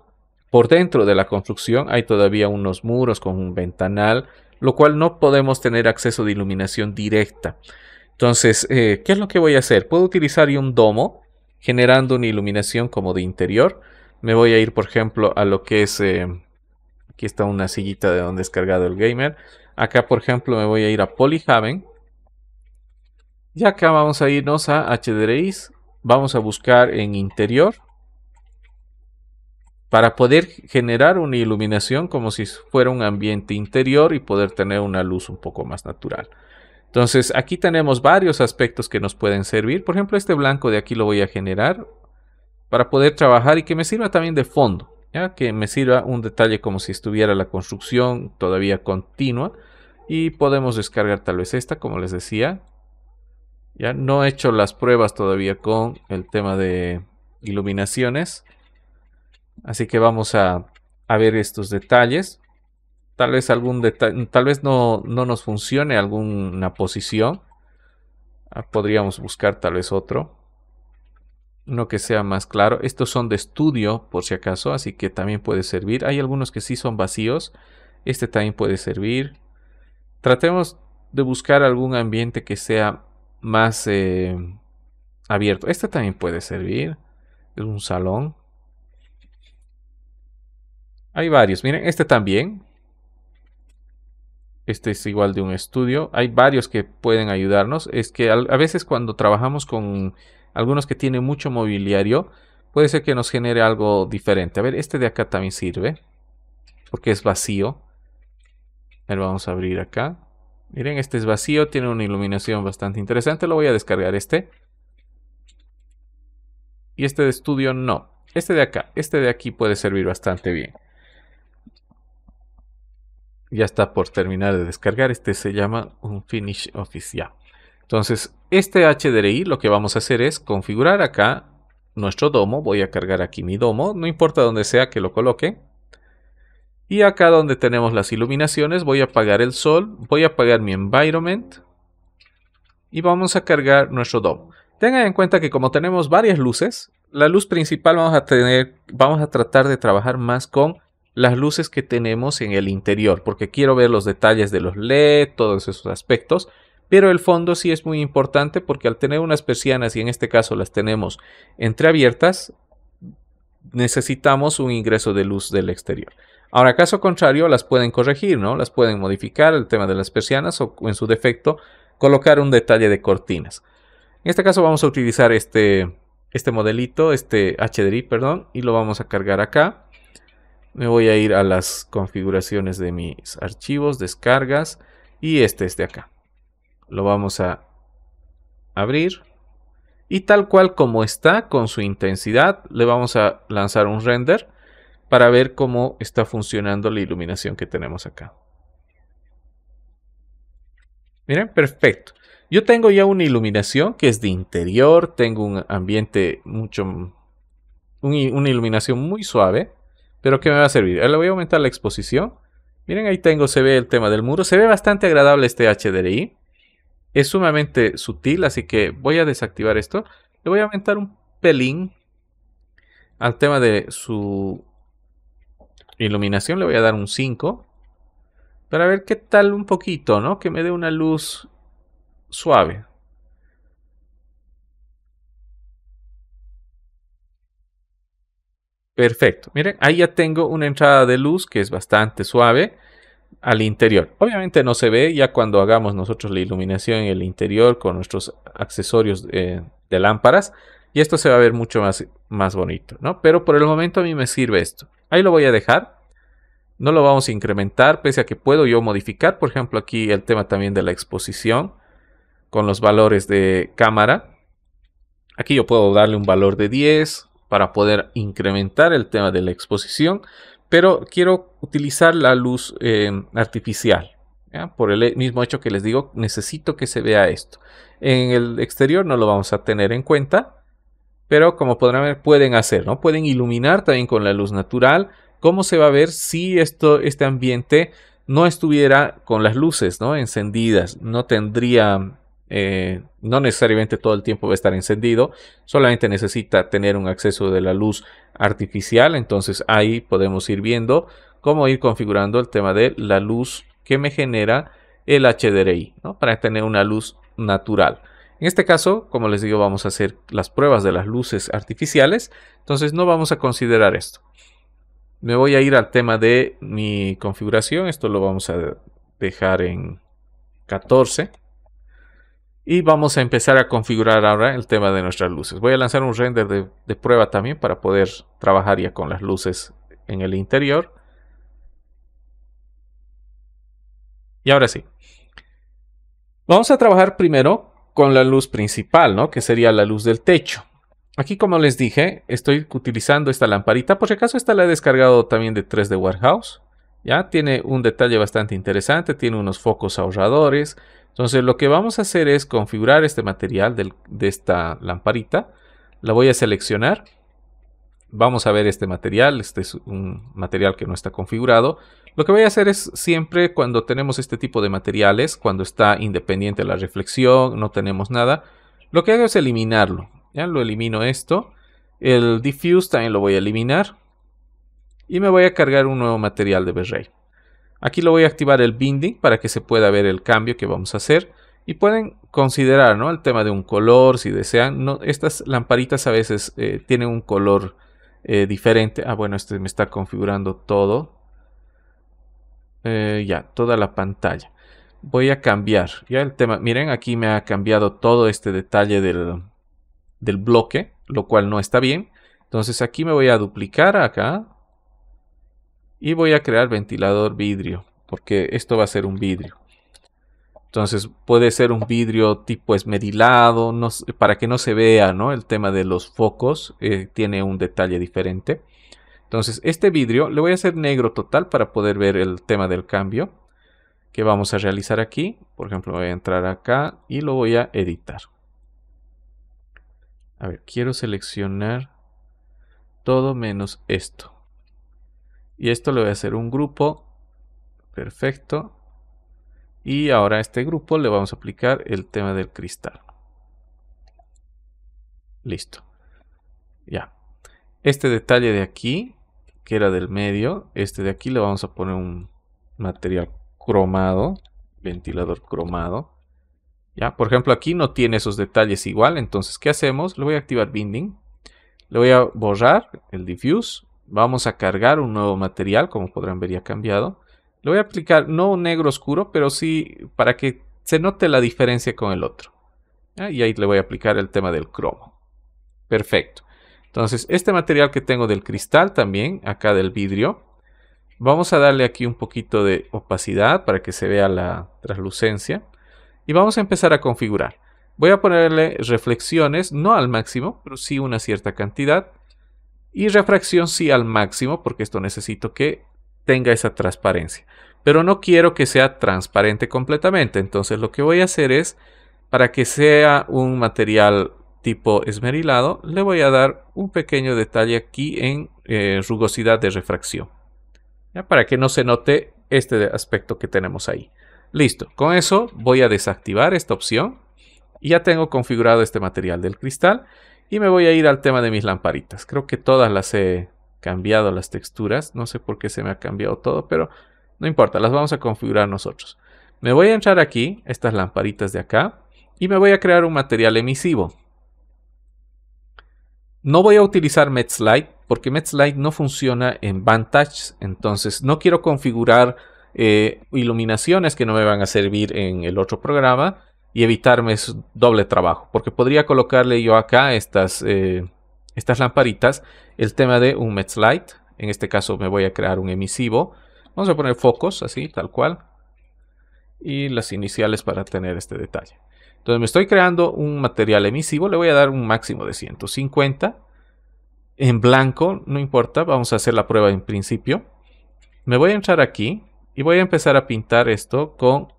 por dentro de la construcción. Hay todavía unos muros con un ventanal, lo cual no podemos tener acceso de iluminación directa. Entonces, eh, ¿qué es lo que voy a hacer? Puedo utilizar un domo generando una iluminación como de interior. Me voy a ir, por ejemplo, a lo que es eh, Aquí está una sillita de donde es cargado el gamer. Acá, por ejemplo, me voy a ir a Polyhaven. Y acá vamos a irnos a HDRIs. Vamos a buscar en interior. Para poder generar una iluminación como si fuera un ambiente interior y poder tener una luz un poco más natural. Entonces aquí tenemos varios aspectos que nos pueden servir. Por ejemplo, este blanco de aquí lo voy a generar para poder trabajar y que me sirva también de fondo que me sirva un detalle como si estuviera la construcción todavía continua y podemos descargar tal vez esta como les decía ya no he hecho las pruebas todavía con el tema de iluminaciones así que vamos a, ver estos detalles tal vez algún detalle tal vez no, no nos funcione alguna posición ah, podríamos buscar tal vez otro uno que sea más claro. Estos son de estudio, por si acaso, así que también puede servir. Hay algunos que sí son vacíos. Este también puede servir. Tratemos de buscar algún ambiente que sea más eh, abierto. Este también puede servir. Es un salón. Hay varios. Miren, este también. Este es igual de un estudio. Hay varios que pueden ayudarnos. Es que a veces cuando trabajamos con algunos que tienen mucho mobiliario, puede ser que nos genere algo diferente. A ver, este de acá también sirve, porque es vacío. A ver, vamos a abrir acá. Miren, este es vacío, tiene una iluminación bastante interesante. Lo voy a descargar este. Y este de estudio no. Este de acá, este de aquí puede servir bastante bien. Ya está por terminar de descargar. Este se llama un Finish Oficial. Entonces, este HDRI lo que vamos a hacer es configurar acá nuestro domo. Voy a cargar aquí mi domo, no importa donde sea que lo coloque. Y acá donde tenemos las iluminaciones voy a apagar el sol, voy a apagar mi environment y vamos a cargar nuestro domo. Tengan en cuenta que como tenemos varias luces, la luz principal vamos a, tener, vamos a tratar de trabajar más con las luces que tenemos en el interior, porque quiero ver los detalles de los LED, todos esos aspectos pero el fondo sí es muy importante porque al tener unas persianas y en este caso las tenemos entreabiertas, necesitamos un ingreso de luz del exterior. Ahora, caso contrario, las pueden corregir, ¿no? Las pueden modificar el tema de las persianas o en su defecto colocar un detalle de cortinas. En este caso vamos a utilizar este, este modelito, este HDRI, perdón, y lo vamos a cargar acá. Me voy a ir a las configuraciones de mis archivos, descargas y este es de acá. Lo vamos a abrir. Y tal cual como está, con su intensidad, le vamos a lanzar un render para ver cómo está funcionando la iluminación que tenemos acá. Miren, perfecto. Yo tengo ya una iluminación que es de interior, tengo un ambiente mucho... una iluminación muy suave, pero que me va a servir. le voy a aumentar la exposición. Miren, ahí tengo, se ve el tema del muro. Se ve bastante agradable este HDRI. Es sumamente sutil, así que voy a desactivar esto. Le voy a aumentar un pelín al tema de su iluminación. Le voy a dar un 5 para ver qué tal un poquito, ¿no? Que me dé una luz suave. Perfecto. Miren, ahí ya tengo una entrada de luz que es bastante suave al interior. Obviamente no se ve, ya cuando hagamos nosotros la iluminación en el interior con nuestros accesorios eh, de lámparas, y esto se va a ver mucho más, más bonito, ¿no? Pero por el momento a mí me sirve esto. Ahí lo voy a dejar. No lo vamos a incrementar, pese a que puedo yo modificar, por ejemplo, aquí el tema también de la exposición con los valores de cámara. Aquí yo puedo darle un valor de 10 para poder incrementar el tema de la exposición pero quiero utilizar la luz em, artificial. Por el mismo hecho que les digo, necesito que se vea esto. En el exterior no lo vamos a tener en cuenta, pero como podrán ver, pueden hacer, ¿no? Pueden iluminar también con la luz natural. ¿Cómo se va a ver si esto, este ambiente no estuviera con las luces ¿no? encendidas? No tendría eh, no necesariamente todo el tiempo va a estar encendido, solamente necesita tener un acceso de la luz artificial, entonces ahí podemos ir viendo cómo ir configurando el tema de la luz que me genera el HDRI, para tener una luz natural. En este caso, como les digo, vamos a hacer las pruebas de las luces artificiales, entonces no vamos a considerar esto. Me voy a ir al tema de mi configuración, esto lo vamos a dejar en 14. Y vamos a empezar a configurar ahora el tema de nuestras luces. Voy a lanzar un render de, prueba también para poder trabajar ya con las luces en el interior. Y ahora sí. Vamos a trabajar primero con la luz principal, ¿no? Que sería la luz del techo. Aquí, como les dije, estoy utilizando esta lamparita. Por si acaso, esta la he descargado también de 3D Warehouse. Ya tiene un detalle bastante interesante. Tiene unos focos ahorradores. Entonces lo que vamos a hacer es configurar este material de esta lamparita. La voy a seleccionar. Vamos a ver este material. Este es un material que no está configurado. Lo que voy a hacer es siempre cuando tenemos este tipo de materiales, cuando está independiente la reflexión, no tenemos nada, lo que hago es eliminarlo. Ya lo elimino esto. El diffuse también lo voy a eliminar. Y me voy a cargar un nuevo material de Berray. Aquí lo voy a activar el binding para que se pueda ver el cambio que vamos a hacer. Y pueden considerar ¿no? el tema de un color, si desean. No, estas lamparitas a veces eh, tienen un color eh, diferente. Ah, bueno, este me está configurando todo. Eh, ya, toda la pantalla. Voy a cambiar. Ya el tema. Miren, aquí me ha cambiado todo este detalle del, del bloque, lo cual no está bien. Entonces aquí me voy a duplicar acá y voy a crear ventilador vidrio porque esto va a ser un vidrio entonces puede ser un vidrio tipo esmerilado para que no se vea ¿no? el tema de los focos eh, tiene un detalle diferente entonces este vidrio le voy a hacer negro total para poder ver el tema del cambio que vamos a realizar aquí por ejemplo voy a entrar acá y lo voy a editar a ver quiero seleccionar todo menos esto y esto le voy a hacer un grupo. Perfecto. Y ahora a este grupo le vamos a aplicar el tema del cristal. Listo. Ya. Este detalle de aquí, que era del medio, este de aquí le vamos a poner un material cromado, ventilador cromado. Ya, por ejemplo, aquí no tiene esos detalles igual, entonces ¿qué hacemos? Le voy a activar binding, le voy a borrar el diffuse Vamos a cargar un nuevo material, como podrán ver ya cambiado. Le voy a aplicar no un negro oscuro, pero sí para que se note la diferencia con el otro. Ah, y ahí le voy a aplicar el tema del cromo. Perfecto. Entonces, este material que tengo del cristal también, acá del vidrio, vamos a darle aquí un poquito de opacidad para que se vea la translucencia. Y vamos a empezar a configurar. Voy a ponerle reflexiones, no al máximo, pero sí una cierta cantidad. Y refracción sí al máximo, porque esto necesito que tenga esa transparencia. Pero no quiero que sea transparente completamente. Entonces lo que voy a hacer es, para que sea un material tipo esmerilado, le voy a dar un pequeño detalle aquí en eh, rugosidad de refracción. ¿ya? Para que no se note este aspecto que tenemos ahí. Listo, con eso voy a desactivar esta opción. Y ya tengo configurado este material del cristal. Y me voy a ir al tema de mis lamparitas. Creo que todas las he cambiado las texturas. No sé por qué se me ha cambiado todo, pero no importa, las vamos a configurar nosotros. Me voy a entrar aquí, estas lamparitas de acá, y me voy a crear un material emisivo. No voy a utilizar Light porque Light no funciona en Vantage, entonces no quiero configurar eh, iluminaciones que no me van a servir en el otro programa y evitarme su doble trabajo, porque podría colocarle yo acá estas, eh, estas lamparitas, el tema de un met Light, en este caso me voy a crear un emisivo, vamos a poner focos, así, tal cual, y las iniciales para tener este detalle. Entonces me estoy creando un material emisivo, le voy a dar un máximo de 150, en blanco, no importa, vamos a hacer la prueba en principio. Me voy a entrar aquí y voy a empezar a pintar esto con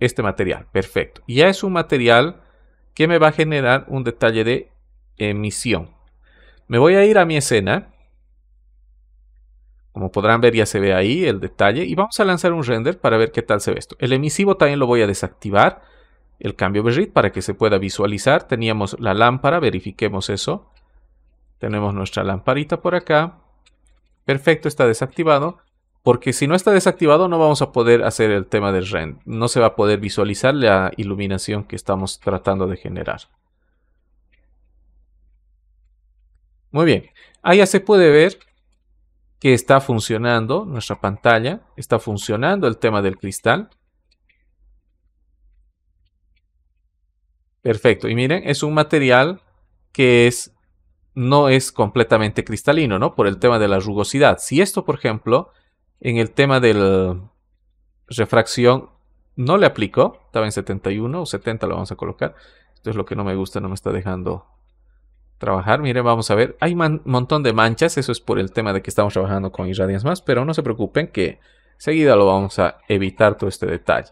este material. Perfecto. Ya es un material que me va a generar un detalle de emisión. Me voy a ir a mi escena. Como podrán ver ya se ve ahí el detalle. Y vamos a lanzar un render para ver qué tal se ve esto. El emisivo también lo voy a desactivar. El cambio de read para que se pueda visualizar. Teníamos la lámpara, verifiquemos eso. Tenemos nuestra lamparita por acá. Perfecto, está desactivado. Porque si no está desactivado no vamos a poder hacer el tema del rend. No se va a poder visualizar la iluminación que estamos tratando de generar. Muy bien. Ahí ya se puede ver que está funcionando nuestra pantalla. Está funcionando el tema del cristal. Perfecto. Y miren, es un material que es, no es completamente cristalino, ¿no? Por el tema de la rugosidad. Si esto, por ejemplo, en el tema del refracción no le aplicó, estaba en 71 o 70 lo vamos a colocar. Esto es lo que no me gusta, no me está dejando trabajar. Miren, vamos a ver, hay un montón de manchas, eso es por el tema de que estamos trabajando con irradians más, pero no se preocupen que seguida lo vamos a evitar todo este detalle.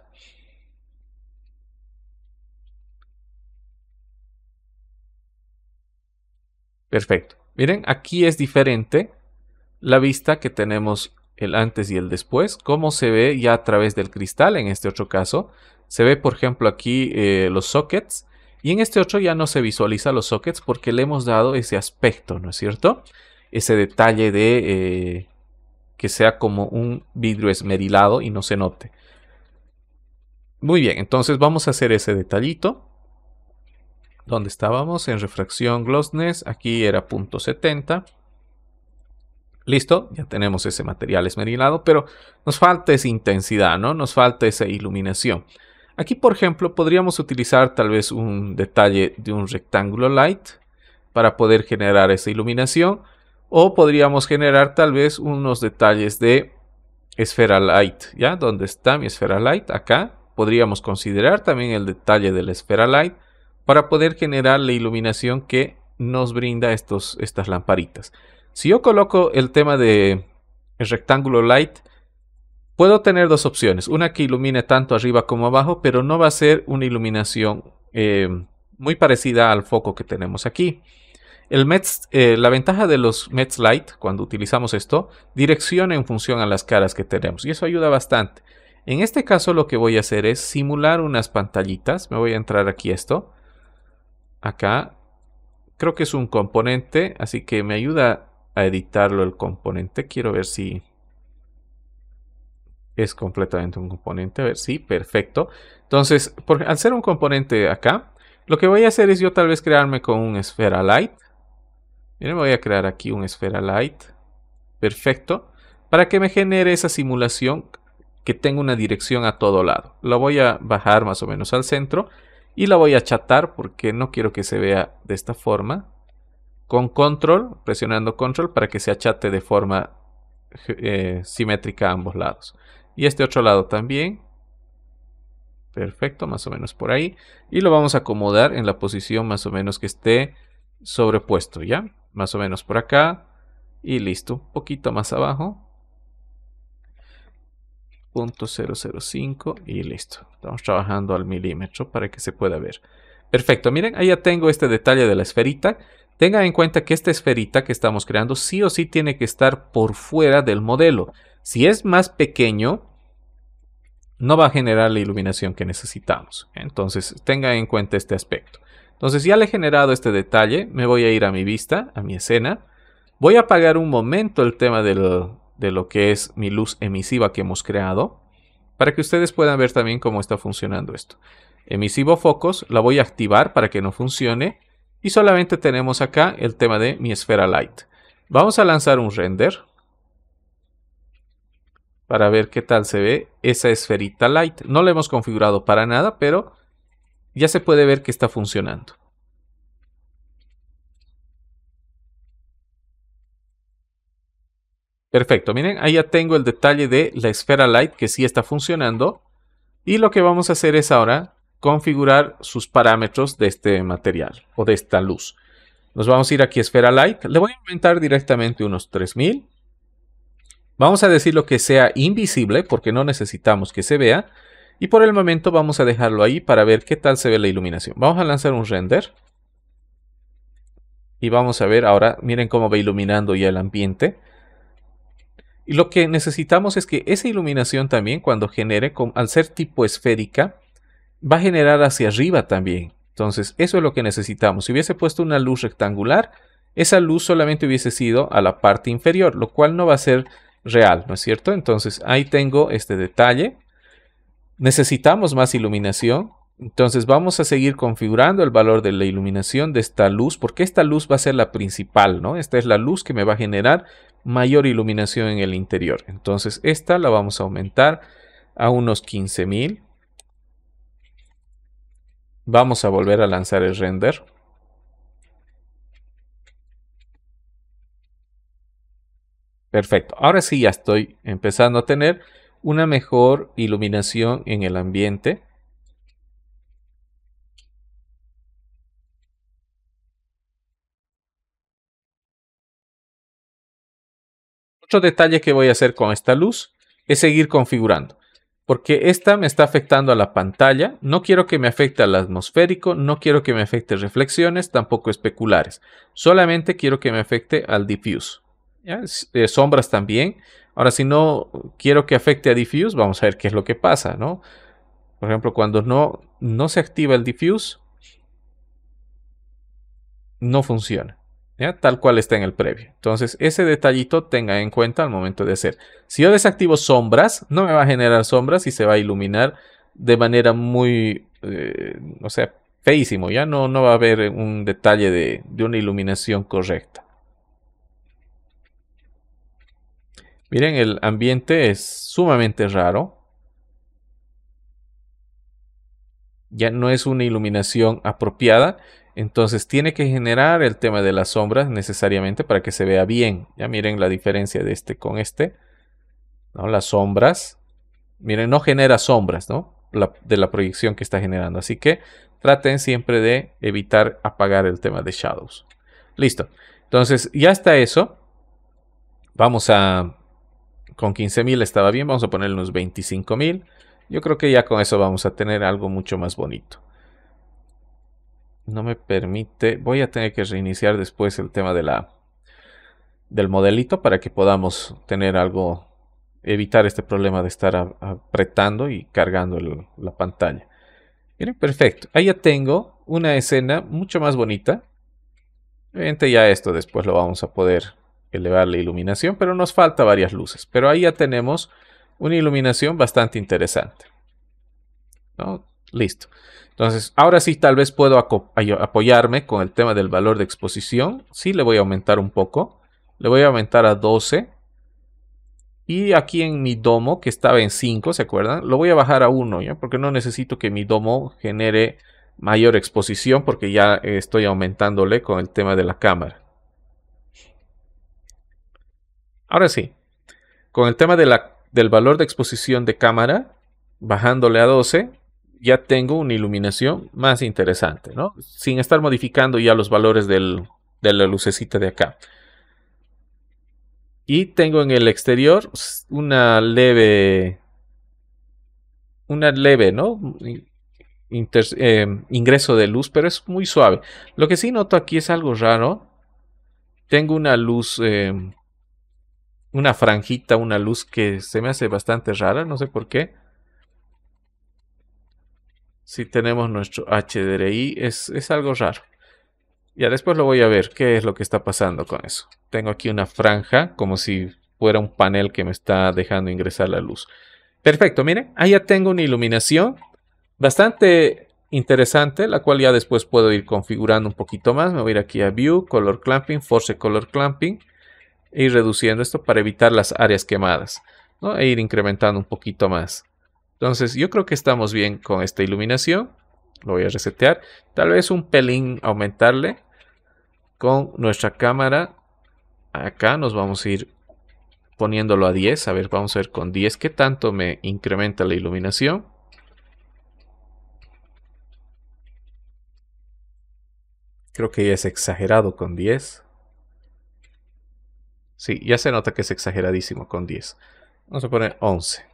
Perfecto. Miren, aquí es diferente la vista que tenemos el antes y el después, cómo se ve ya a través del cristal en este otro caso. Se ve, por ejemplo, aquí eh, los sockets. Y en este otro ya no se visualiza los sockets porque le hemos dado ese aspecto, ¿no es cierto? Ese detalle de eh, que sea como un vidrio esmerilado y no se note. Muy bien, entonces vamos a hacer ese detallito. Donde estábamos en refracción glossness, aquí era punto .70. Listo, ya tenemos ese material esmerilado, pero nos falta esa intensidad, ¿no? Nos falta esa iluminación. Aquí, por ejemplo, podríamos utilizar tal vez un detalle de un rectángulo light para poder generar esa iluminación o podríamos generar tal vez unos detalles de esfera light, ¿ya? ¿Dónde está mi esfera light? Acá. Podríamos considerar también el detalle de la esfera light para poder generar la iluminación que nos brinda estos, estas lamparitas. Si yo coloco el tema de el rectángulo light, puedo tener dos opciones. Una que ilumine tanto arriba como abajo, pero no va a ser una iluminación eh, muy parecida al foco que tenemos aquí. El eh, la ventaja de los Mets Light, cuando utilizamos esto, direcciona en función a las caras que tenemos y eso ayuda bastante. En este caso lo que voy a hacer es simular unas pantallitas. Me voy a entrar aquí esto. Acá. Creo que es un componente, así que me ayuda a editarlo el componente. Quiero ver si es completamente un componente. A ver, si, perfecto. Entonces, al ser un componente acá, lo que voy a hacer es yo tal vez crearme con un esfera light. Miren, voy a crear aquí un esfera light. Perfecto. Para que me genere esa simulación que tenga una dirección a todo lado. La voy a bajar más o menos al centro y la voy a chatar porque no quiero que se vea de esta forma con control, presionando control para que se achate de forma eh, simétrica a ambos lados. Y este otro lado también. Perfecto, más o menos por ahí. Y lo vamos a acomodar en la posición más o menos que esté sobrepuesto, ¿ya? Más o menos por acá. Y listo, un poquito más abajo. .005 y listo. Estamos trabajando al milímetro para que se pueda ver. Perfecto, miren, ahí ya tengo este detalle de la esferita. Tenga en cuenta que esta esferita que estamos creando sí o sí tiene que estar por fuera del modelo. Si es más pequeño, no va a generar la iluminación que necesitamos. Entonces, tenga en cuenta este aspecto. Entonces, ya le he generado este detalle. Me voy a ir a mi vista, a mi escena. Voy a apagar un momento el tema de lo que es mi luz emisiva que hemos creado para que ustedes puedan ver también cómo está funcionando esto. Emisivo focos, la voy a activar para que no funcione y solamente tenemos acá el tema de mi esfera light. Vamos a lanzar un render para ver qué tal se ve esa esferita light. No la hemos configurado para nada, pero ya se puede ver que está funcionando. Perfecto, miren, ahí ya tengo el detalle de la esfera light que sí está funcionando. Y lo que vamos a hacer es ahora configurar sus parámetros de este material o de esta luz. Nos vamos a ir aquí a esfera light. Le voy a aumentar directamente unos 3000. Vamos a decirlo que sea invisible porque no necesitamos que se vea. Y por el momento vamos a dejarlo ahí para ver qué tal se ve la iluminación. Vamos a lanzar un render. Y vamos a ver ahora, miren cómo va iluminando ya el ambiente. Y lo que necesitamos es que esa iluminación también cuando genere, al ser tipo esférica, va a generar hacia arriba también. Entonces, eso es lo que necesitamos. Si hubiese puesto una luz rectangular, esa luz solamente hubiese sido a la parte inferior, lo cual no va a ser real, ¿no es cierto? Entonces, ahí tengo este detalle. Necesitamos más iluminación. Entonces, vamos a seguir configurando el valor de la iluminación de esta luz, porque esta luz va a ser la principal, ¿no? Esta es la luz que me va a generar mayor iluminación en el interior. Entonces, esta la vamos a aumentar a unos 15000. Vamos a volver a lanzar el render. Perfecto. Ahora sí ya estoy empezando a tener una mejor iluminación en el ambiente. Otro detalle que voy a hacer con esta luz es seguir configurando porque esta me está afectando a la pantalla, no quiero que me afecte al atmosférico, no quiero que me afecte reflexiones, tampoco especulares, solamente quiero que me afecte al diffuse. Eh, sombras también. Ahora, si no quiero que afecte a diffuse, vamos a ver qué es lo que pasa, ¿no? Por ejemplo, cuando no, no se activa el diffuse, no funciona tal cual está en el previo. Entonces, ese detallito tenga en cuenta al momento de hacer. Si yo desactivo sombras, no me va a generar sombras y se va a iluminar de manera muy, eh, o sea, feísimo. Ya no, no va a haber un detalle de, de una iluminación correcta. Miren, el ambiente es sumamente raro. Ya no es una iluminación apropiada. Entonces tiene que generar el tema de las sombras necesariamente para que se vea bien. Ya miren la diferencia de este con este. ¿no? Las sombras. Miren, no genera sombras ¿no? de la proyección que está generando. Así que traten siempre de evitar apagar el tema de shadows. Listo. Entonces ya está eso. Vamos a... Con 15.000 estaba bien. Vamos a ponerle unos 25.000. Yo creo que ya con eso vamos a tener algo mucho más bonito no me permite. Voy a tener que reiniciar después el tema de la del modelito para que podamos tener algo, evitar este problema de estar apretando y cargando la pantalla. Miren, perfecto. Ahí ya tengo una escena mucho más bonita. Obviamente ya esto después lo vamos a poder elevar la iluminación, pero nos falta varias luces. Pero ahí ya tenemos una iluminación bastante interesante. Listo. Entonces, ahora sí, tal vez puedo apoyarme con el tema del valor de exposición. Sí, le voy a aumentar un poco. Le voy a aumentar a 12. Y aquí en mi domo, que estaba en 5, ¿se acuerdan? Lo voy a bajar a 1, ¿ya? Porque no necesito que mi domo genere mayor exposición porque ya estoy aumentándole con el tema de la cámara. Ahora sí, con el tema de la, del valor de exposición de cámara, bajándole a 12, ya tengo una iluminación más interesante, ¿no? Sin estar modificando ya los valores de la lucecita de acá. Y tengo en el exterior una leve, una leve, ¿no? Em, ingreso de luz, pero es muy suave. Lo que sí noto aquí es algo raro. Tengo una luz, em, una franjita, una luz que se me hace bastante rara, no sé por qué si tenemos nuestro HDRI, es, algo raro. Ya después lo voy a ver, qué es lo que está pasando con eso. Tengo aquí una franja, como si fuera un panel que me está dejando ingresar la luz. Perfecto, miren, ahí ya tengo una iluminación bastante interesante, la cual ya después puedo ir configurando un poquito más. Me voy a ir aquí a View, Color Clamping, Force Color Clamping, y e ir reduciendo esto para evitar las áreas quemadas, ¿no? e ir incrementando un poquito más. Entonces yo creo que estamos bien con esta iluminación. Lo voy a resetear. Tal vez un pelín aumentarle con nuestra cámara. Acá nos vamos a ir poniéndolo a 10. A ver, vamos a ver con 10 qué tanto me incrementa la iluminación. Creo que ya es exagerado con 10. Sí, ya se nota que es exageradísimo con 10. Vamos a poner 11.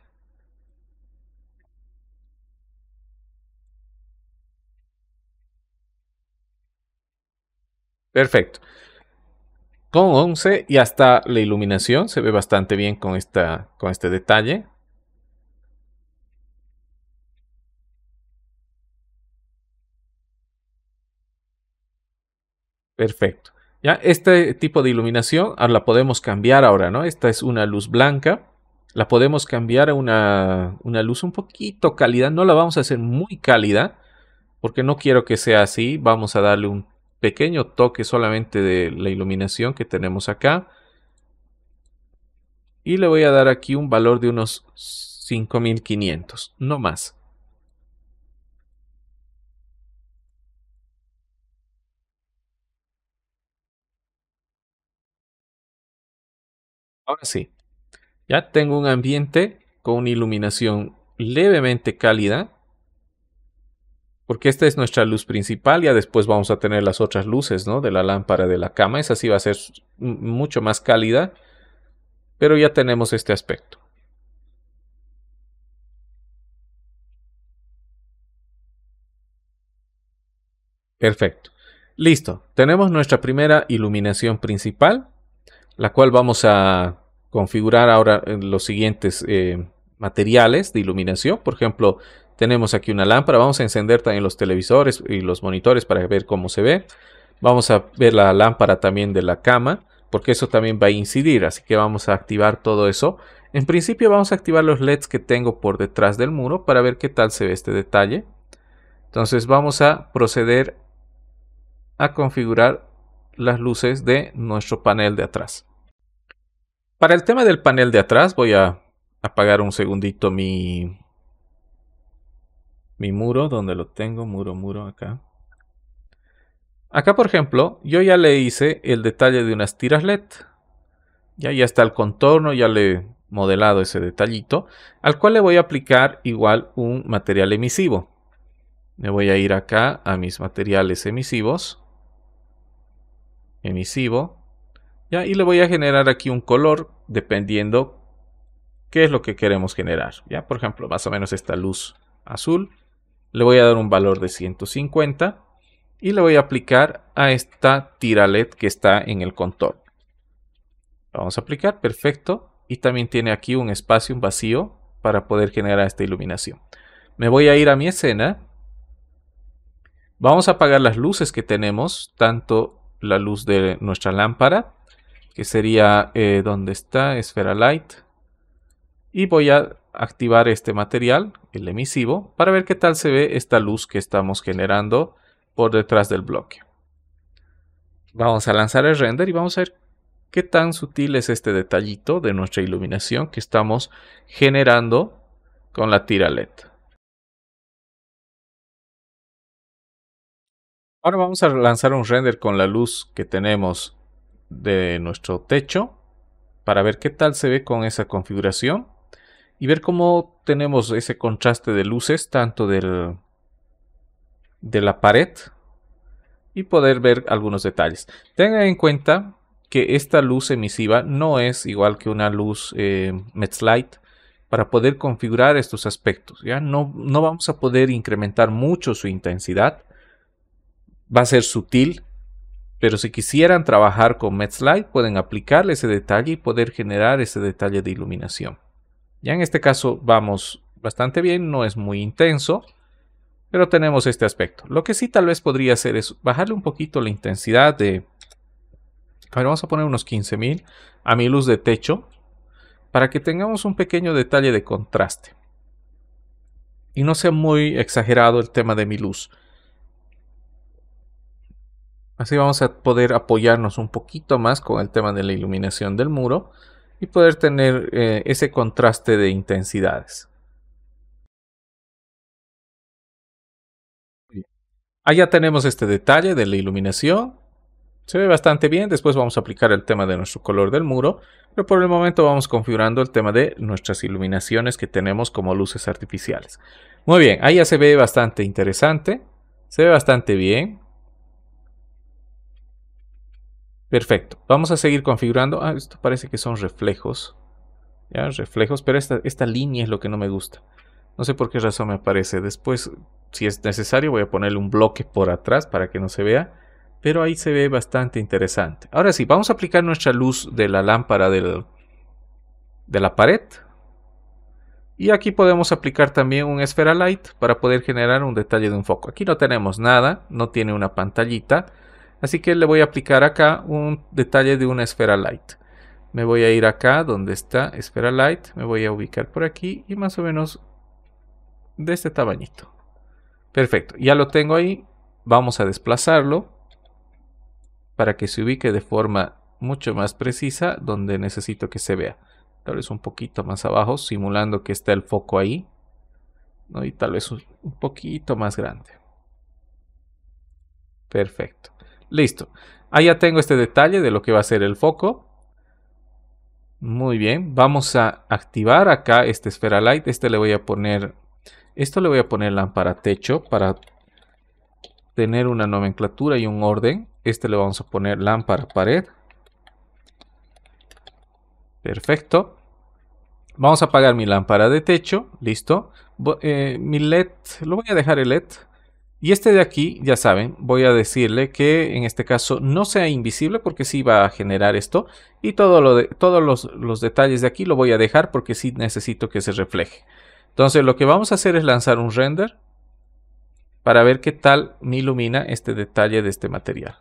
Perfecto. Con 11 y hasta la iluminación se ve bastante bien con, esta, con este detalle. Perfecto. Ya este tipo de iluminación ah, la podemos cambiar ahora, ¿no? Esta es una luz blanca. La podemos cambiar a una, una luz un poquito cálida. No la vamos a hacer muy cálida porque no quiero que sea así. Vamos a darle un pequeño toque solamente de la iluminación que tenemos acá. Y le voy a dar aquí un valor de unos 5500, no más. Ahora sí, ya tengo un ambiente con una iluminación levemente cálida porque esta es nuestra luz principal, ya después vamos a tener las otras luces ¿no? de la lámpara de la cama, esa sí va a ser mucho más cálida, pero ya tenemos este aspecto. Perfecto. Listo, tenemos nuestra primera iluminación principal, la cual vamos a configurar ahora en los siguientes eh, materiales de iluminación. Por ejemplo, tenemos aquí una lámpara, vamos a encender también los televisores y los monitores para ver cómo se ve. Vamos a ver la lámpara también de la cama, porque eso también va a incidir, así que vamos a activar todo eso. En principio vamos a activar los LEDs que tengo por detrás del muro para ver qué tal se ve este detalle. Entonces vamos a proceder a configurar las luces de nuestro panel de atrás. Para el tema del panel de atrás voy a apagar un segundito mi mi muro donde lo tengo, muro, muro acá. Acá, por ejemplo, yo ya le hice el detalle de unas tiras LED. Ya, ya está el contorno, ya le he modelado ese detallito, al cual le voy a aplicar igual un material emisivo. Me voy a ir acá a mis materiales emisivos. Emisivo. Ya, y le voy a generar aquí un color dependiendo qué es lo que queremos generar. Ya, por ejemplo, más o menos esta luz azul. Le voy a dar un valor de 150 y le voy a aplicar a esta tira LED que está en el contorno. Vamos a aplicar, perfecto. Y también tiene aquí un espacio, un vacío para poder generar esta iluminación. Me voy a ir a mi escena. Vamos a apagar las luces que tenemos, tanto la luz de nuestra lámpara, que sería eh, donde está, esfera light. Y voy a activar este material, el emisivo, para ver qué tal se ve esta luz que estamos generando por detrás del bloque. Vamos a lanzar el render y vamos a ver qué tan sutil es este detallito de nuestra iluminación que estamos generando con la tira LED. Ahora vamos a lanzar un render con la luz que tenemos de nuestro techo para ver qué tal se ve con esa configuración y ver cómo tenemos ese contraste de luces, tanto del, de la pared, y poder ver algunos detalles. Tengan en cuenta que esta luz emisiva no es igual que una luz eh, Metzlight para poder configurar estos aspectos. ¿ya? No, no vamos a poder incrementar mucho su intensidad. Va a ser sutil, pero si quisieran trabajar con Metzlight pueden aplicarle ese detalle y poder generar ese detalle de iluminación. Ya en este caso vamos bastante bien, no es muy intenso, pero tenemos este aspecto. Lo que sí tal vez podría hacer es bajarle un poquito la intensidad de... A ver, vamos a poner unos 15.000 a mi luz de techo para que tengamos un pequeño detalle de contraste. Y no sea muy exagerado el tema de mi luz. Así vamos a poder apoyarnos un poquito más con el tema de la iluminación del muro y poder tener eh, ese contraste de intensidades. Allá ah, tenemos este detalle de la iluminación. Se ve bastante bien, después vamos a aplicar el tema de nuestro color del muro, pero por el momento vamos configurando el tema de nuestras iluminaciones que tenemos como luces artificiales. Muy bien, ahí ya se ve bastante interesante, se ve bastante bien, Perfecto. Vamos a seguir configurando. Ah, esto parece que son reflejos. Ya, reflejos, pero esta, línea es lo que no me gusta. No sé por qué razón me aparece. Después, si es necesario, voy a ponerle un bloque por atrás para que no se vea. Pero ahí se ve bastante interesante. Ahora sí, vamos a aplicar nuestra luz de la lámpara del, de la pared. Y aquí podemos aplicar también un esfera light para poder generar un detalle de un foco. Aquí no tenemos nada, no tiene una pantallita Así que le voy a aplicar acá un detalle de una esfera light. Me voy a ir acá donde está esfera light, me voy a ubicar por aquí y más o menos de este tamañito. Perfecto, ya lo tengo ahí. Vamos a desplazarlo para que se ubique de forma mucho más precisa donde necesito que se vea. Tal vez un poquito más abajo, simulando que está el foco ahí. Y tal vez un poquito más grande. Perfecto. Listo. Ahí ya tengo este detalle de lo que va a ser el foco. Muy bien, vamos a activar acá este esfera light. Este le voy a poner, esto le voy a poner lámpara techo para tener una nomenclatura y un orden. Este le vamos a poner lámpara pared. Perfecto. Vamos a apagar mi lámpara de techo. Listo. Eh, mi LED, lo voy a dejar el LED y este de aquí, ya saben, voy a decirle que en este caso no sea invisible porque sí va a generar esto. Y todos los, los detalles de aquí lo voy a dejar porque sí necesito que se refleje. Entonces lo que vamos a hacer es lanzar un render para ver qué tal me ilumina este detalle de este material.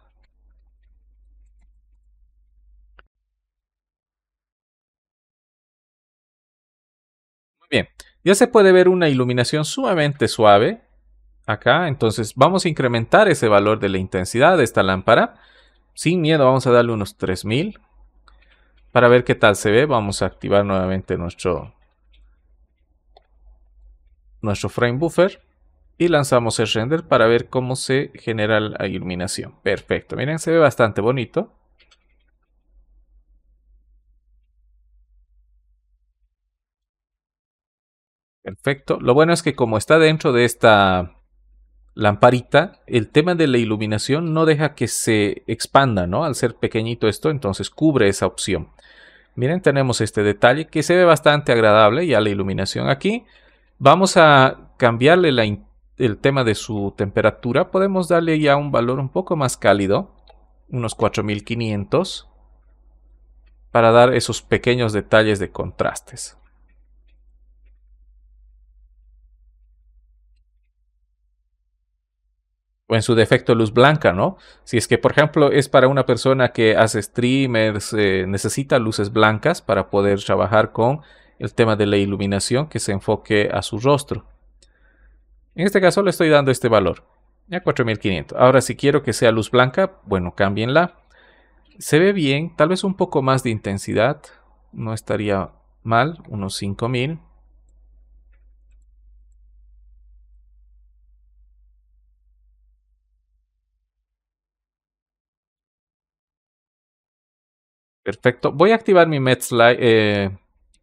Muy bien, ya se puede ver una iluminación sumamente suave acá. Entonces vamos a incrementar ese valor de la intensidad de esta lámpara. Sin miedo vamos a darle unos 3000. Para ver qué tal se ve vamos a activar nuevamente nuestro, nuestro frame buffer. Y lanzamos el render para ver cómo se genera la iluminación. Perfecto, miren se ve bastante bonito. Perfecto. Lo bueno es que como está dentro de esta lamparita, el tema de la iluminación no deja que se expanda, ¿no? Al ser pequeñito esto, entonces cubre esa opción. Miren, tenemos este detalle que se ve bastante agradable ya la iluminación aquí. Vamos a cambiarle el tema de su temperatura. Podemos darle ya un valor un poco más cálido, unos 4500, para dar esos pequeños detalles de contrastes. o en su defecto luz blanca, ¿no? Si es que, por ejemplo, es para una persona que hace streamers, eh, necesita luces blancas para poder trabajar con el tema de la iluminación que se enfoque a su rostro. En este caso le estoy dando este valor, ya 4500. Ahora, si quiero que sea luz blanca, bueno, cámbienla. Se ve bien, tal vez un poco más de intensidad, no estaría mal, unos 5000. Perfecto. Voy a activar eh,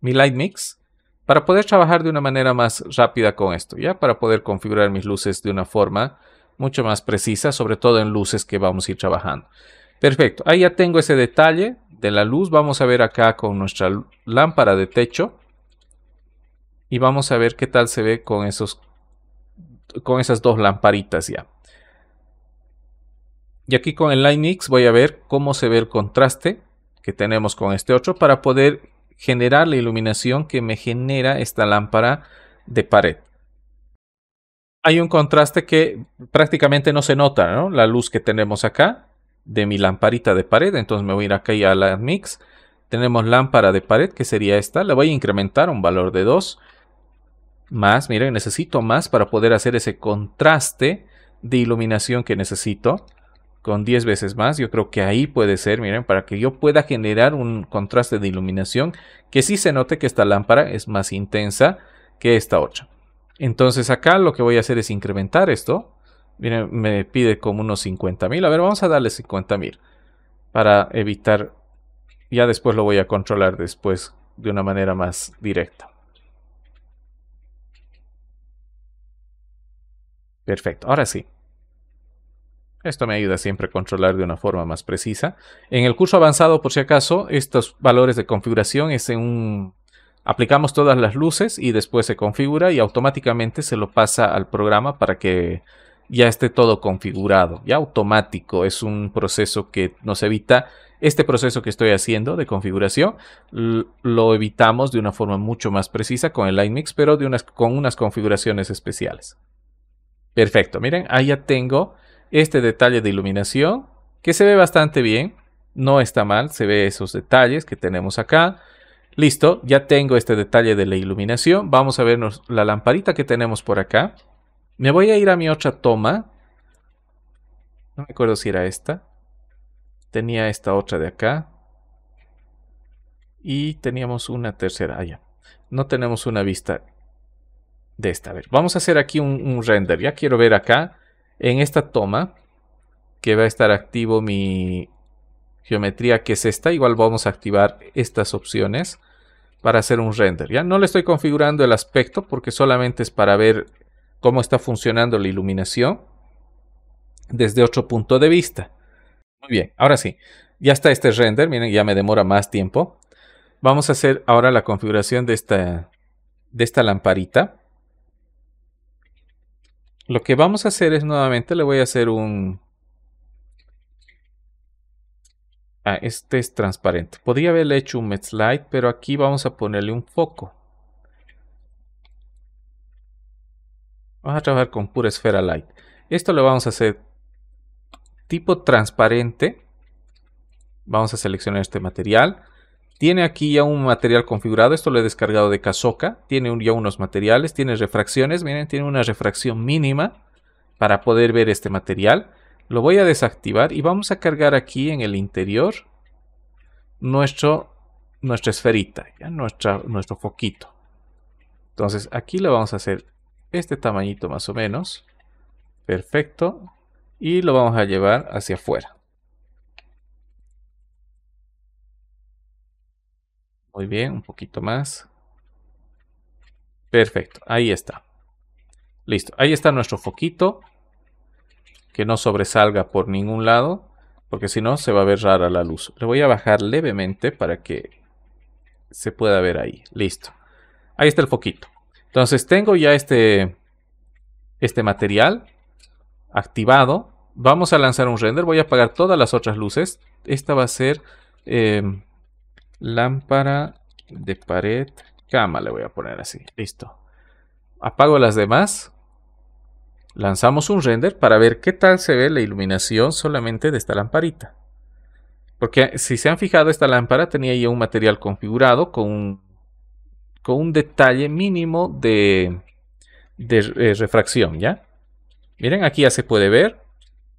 mi, Light, Mix para poder trabajar de una manera más rápida con esto, ¿ya? Para poder configurar mis luces de una forma mucho más precisa, sobre todo en luces que vamos a ir trabajando. Perfecto. Ahí ya tengo ese detalle de la luz. Vamos a ver acá con nuestra lámpara de techo. Y vamos a ver qué tal se ve con, esos, con esas dos lamparitas ya. Y aquí con el Light Mix voy a ver cómo se ve el contraste que tenemos con este otro para poder generar la iluminación que me genera esta lámpara de pared. Hay un contraste que prácticamente no se nota, La luz que tenemos acá de mi lamparita de pared, entonces me voy a ir acá a la mix. Tenemos lámpara de pared, que sería esta. le voy a incrementar un valor de 2. Más, miren, necesito más para poder hacer ese contraste de iluminación que necesito con 10 veces más. Yo creo que ahí puede ser, miren, para que yo pueda generar un contraste de iluminación que sí se note que esta lámpara es más intensa que esta otra. Entonces acá lo que voy a hacer es incrementar esto. Miren, me pide como unos 50.000. A ver, vamos a darle 50.000 para evitar... Ya después lo voy a controlar después de una manera más directa. Perfecto, ahora sí. Esto me ayuda siempre a controlar de una forma más precisa. En el curso avanzado, por si acaso, estos valores de configuración es en un... Aplicamos todas las luces y después se configura y automáticamente se lo pasa al programa para que ya esté todo configurado, ya automático. Es un proceso que nos evita este proceso que estoy haciendo de configuración. Lo evitamos de una forma mucho más precisa con el mix pero de unas, con unas configuraciones especiales. Perfecto, miren, ahí ya tengo este detalle de iluminación que se ve bastante bien, no está mal, se ve esos detalles que tenemos acá. Listo, ya tengo este detalle de la iluminación. Vamos a vernos la lamparita que tenemos por acá. Me voy a ir a mi otra toma. No me acuerdo si era esta. Tenía esta otra de acá. Y teníamos una tercera. Ah, no tenemos una vista de esta. A ver, vamos a hacer aquí un render. Ya quiero ver acá en esta toma, que va a estar activo mi geometría, que es esta, igual vamos a activar estas opciones para hacer un render. Ya no le estoy configurando el aspecto porque solamente es para ver cómo está funcionando la iluminación desde otro punto de vista. Muy bien, ahora sí, ya está este render, miren, ya me demora más tiempo. Vamos a hacer ahora la configuración de esta, de esta lamparita. Lo que vamos a hacer es nuevamente le voy a hacer un... Ah, este es transparente. Podría haberle hecho un light, pero aquí vamos a ponerle un foco. Vamos a trabajar con pura esfera light. Esto lo vamos a hacer tipo transparente. Vamos a seleccionar este material. Tiene aquí ya un material configurado, esto lo he descargado de Kazoka, tiene ya unos materiales, tiene refracciones, miren, tiene una refracción mínima para poder ver este material. Lo voy a desactivar y vamos a cargar aquí en el interior nuestro, nuestra esferita, ya, nuestro foquito. Entonces aquí le vamos a hacer este tamañito más o menos. Perfecto. Y lo vamos a llevar hacia afuera. Muy bien, un poquito más. Perfecto, ahí está. Listo, ahí está nuestro foquito. Que no sobresalga por ningún lado, porque si no se va a ver rara la luz. Le voy a bajar levemente para que se pueda ver ahí. Listo. Ahí está el foquito. Entonces tengo ya este, este material activado. Vamos a lanzar un render. Voy a apagar todas las otras luces. Esta va a ser... Eh, Lámpara de pared, cama le voy a poner así. Listo. Apago las demás. Lanzamos un render para ver qué tal se ve la iluminación solamente de esta lamparita. Porque si se han fijado, esta lámpara tenía ya un material configurado con un, con un detalle mínimo de, eh, refracción, ¿ya? Miren, aquí ya se puede ver.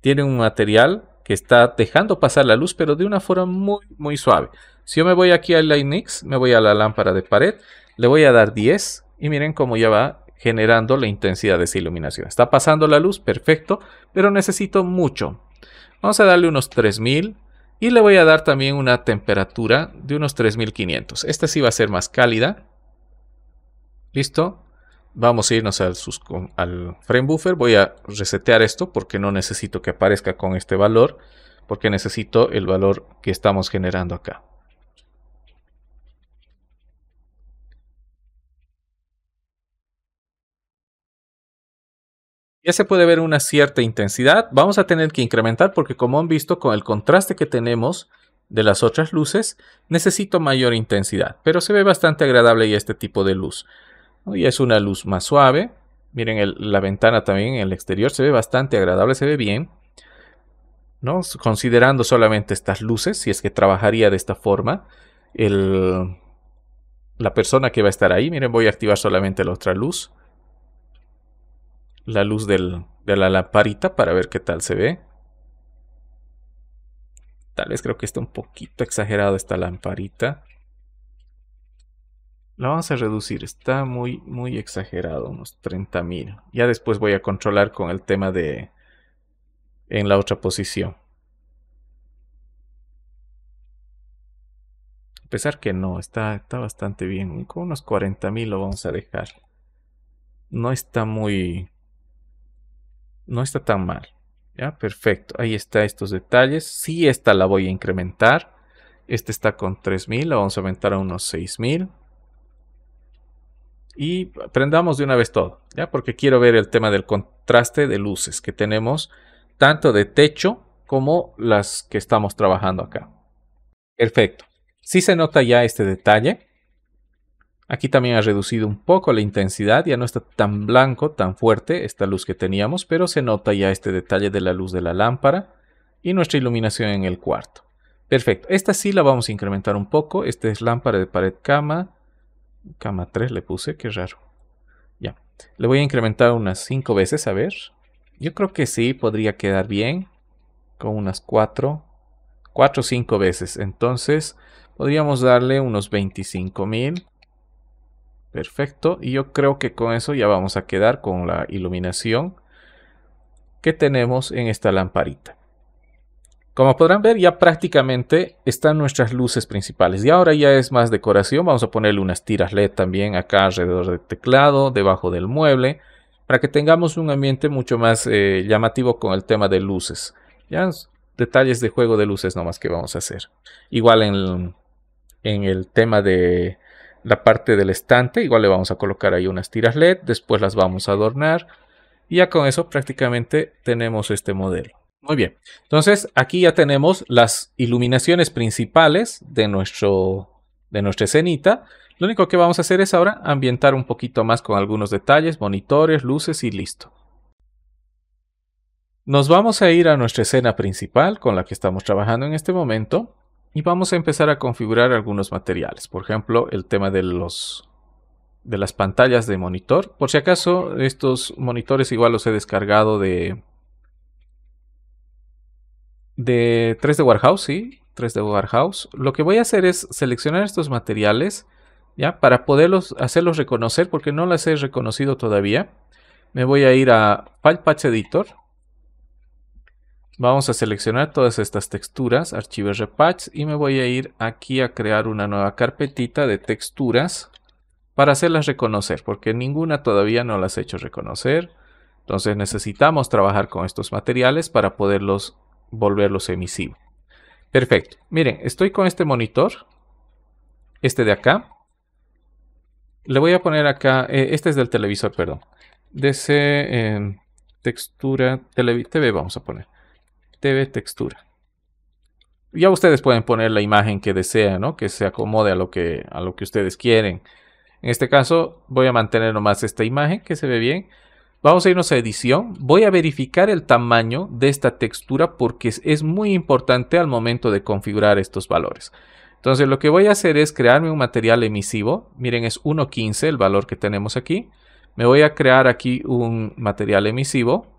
Tiene un material que está dejando pasar la luz, pero de una forma muy, muy suave. Si yo me voy aquí al Linux, me voy a la lámpara de pared, le voy a dar 10 y miren cómo ya va generando la intensidad de esa iluminación. Está pasando la luz, perfecto, pero necesito mucho. Vamos a darle unos 3000 y le voy a dar también una temperatura de unos 3500. Esta sí va a ser más cálida. Listo. Vamos a irnos al, al frame buffer. Voy a resetear esto porque no necesito que aparezca con este valor, porque necesito el valor que estamos generando acá. Ya se puede ver una cierta intensidad. Vamos a tener que incrementar porque como han visto con el contraste que tenemos de las otras luces, necesito mayor intensidad. Pero se ve bastante agradable ya este tipo de luz. Y es una luz más suave. Miren la ventana también en el exterior. Se ve bastante agradable, se ve bien. ¿no? Considerando solamente estas luces, si es que trabajaría de esta forma. El, la persona que va a estar ahí. Miren, voy a activar solamente la otra luz la luz de la lamparita para ver qué tal se ve. Tal vez creo que está un poquito exagerado esta lamparita. La vamos a reducir, está muy, muy exagerado, unos 30.000. Ya después voy a controlar con el tema de... en la otra posición. A pesar que no, está, está bastante bien. Con unos 40.000 lo vamos a dejar. No está muy no está tan mal. Ya, perfecto. Ahí está estos detalles. Sí, esta la voy a incrementar. Este está con 3000, la vamos a aumentar a unos 6000. Y prendamos de una vez todo, ya, porque quiero ver el tema del contraste de luces que tenemos tanto de techo como las que estamos trabajando acá. Perfecto. Sí se nota ya este detalle. Aquí también ha reducido un poco la intensidad, ya no está tan blanco, tan fuerte esta luz que teníamos, pero se nota ya este detalle de la luz de la lámpara y nuestra iluminación en el cuarto. Perfecto, esta sí la vamos a incrementar un poco, esta es lámpara de pared cama, cama 3 le puse, qué raro. Ya, le voy a incrementar unas 5 veces, a ver. Yo creo que sí, podría quedar bien, con unas 4, 4 o 5 veces. Entonces, podríamos darle unos 25.000. Perfecto, y yo creo que con eso ya vamos a quedar con la iluminación que tenemos en esta lamparita. Como podrán ver, ya prácticamente están nuestras luces principales. Y ahora ya es más decoración. Vamos a ponerle unas tiras LED también acá alrededor del teclado, debajo del mueble, para que tengamos un ambiente mucho más eh, llamativo con el tema de luces. Ya detalles de juego de luces nomás que vamos a hacer. Igual en el tema de la parte del estante, igual le vamos a colocar ahí unas tiras LED, después las vamos a adornar y ya con eso prácticamente tenemos este modelo. Muy bien, entonces aquí ya tenemos las iluminaciones principales de, nuestro, de nuestra escenita. Lo único que vamos a hacer es ahora ambientar un poquito más con algunos detalles, monitores, luces y listo. Nos vamos a ir a nuestra escena principal con la que estamos trabajando en este momento. Y vamos a empezar a configurar algunos materiales. Por ejemplo, el tema de los de las pantallas de monitor. Por si acaso, estos monitores igual los he descargado de de 3D Warehouse, sí, 3D Warehouse. Lo que voy a hacer es seleccionar estos materiales, ¿ya? Para poderlos, hacerlos reconocer, porque no las he reconocido todavía. Me voy a ir a File Patch Editor. Vamos a seleccionar todas estas texturas, archivos repatch y me voy a ir aquí a crear una nueva carpetita de texturas para hacerlas reconocer, porque ninguna todavía no las he hecho reconocer. Entonces necesitamos trabajar con estos materiales para poderlos volverlos emisivos. Perfecto. Miren, estoy con este monitor, este de acá. Le voy a poner acá, eh, este es del televisor, perdón. De em, textura TV vamos a poner textura. Ya ustedes pueden poner la imagen que desean, que se acomode a lo que, a lo que ustedes quieren. En este caso voy a mantener nomás esta imagen que se ve bien. Vamos a irnos a edición. Voy a verificar el tamaño de esta textura porque es muy importante al momento de configurar estos valores. Entonces lo que voy a hacer es crearme un material emisivo. Miren, es 1.15 el valor que tenemos aquí. Me voy a crear aquí un material emisivo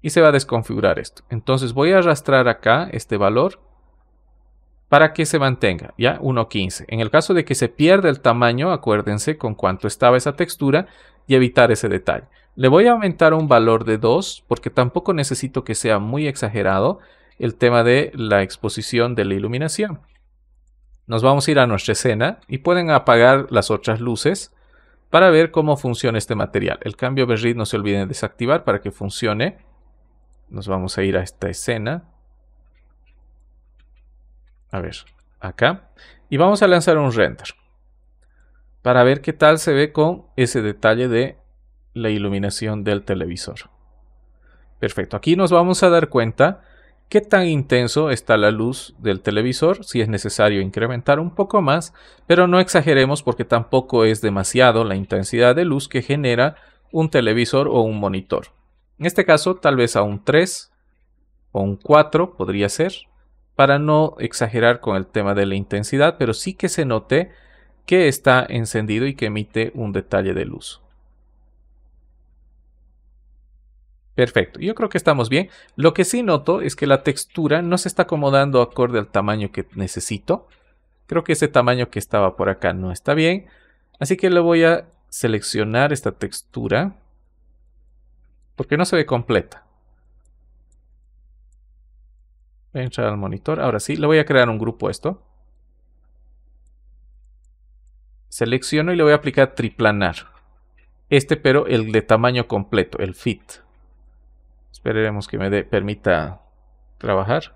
y se va a desconfigurar esto. Entonces voy a arrastrar acá este valor para que se mantenga, ¿ya? 1.15. En el caso de que se pierda el tamaño, acuérdense con cuánto estaba esa textura y evitar ese detalle. Le voy a aumentar un valor de 2 porque tampoco necesito que sea muy exagerado el tema de la exposición de la iluminación. Nos vamos a ir a nuestra escena y pueden apagar las otras luces para ver cómo funciona este material. El cambio de no se olviden desactivar para que funcione nos vamos a ir a esta escena. A ver, acá. Y vamos a lanzar un render. Para ver qué tal se ve con ese detalle de la iluminación del televisor. Perfecto, aquí nos vamos a dar cuenta qué tan intenso está la luz del televisor, si es necesario incrementar un poco más, pero no exageremos porque tampoco es demasiado la intensidad de luz que genera un televisor o un monitor. En este caso, tal vez a un 3 o un 4 podría ser, para no exagerar con el tema de la intensidad, pero sí que se note que está encendido y que emite un detalle de luz. Perfecto, yo creo que estamos bien. Lo que sí noto es que la textura no se está acomodando acorde al tamaño que necesito. Creo que ese tamaño que estaba por acá no está bien. Así que le voy a seleccionar esta textura porque no se ve completa. Voy a entrar al monitor. Ahora sí, le voy a crear un grupo a esto. Selecciono y le voy a aplicar triplanar. Este, pero el de tamaño completo, el fit. Esperemos que me permita trabajar.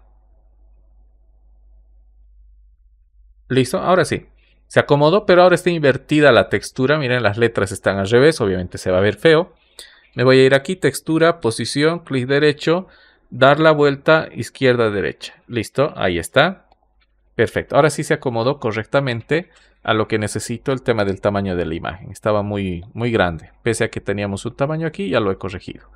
Listo, ahora sí. Se acomodó, pero ahora está invertida la textura. Miren, las letras están al revés. Obviamente se va a ver feo. Me voy a ir aquí, textura, posición, clic derecho, dar la vuelta izquierda, derecha. Listo, ahí está. Perfecto, ahora sí se acomodó correctamente a lo que necesito el tema del tamaño de la imagen. Estaba muy, muy grande, pese a que teníamos un tamaño aquí, ya lo he corregido.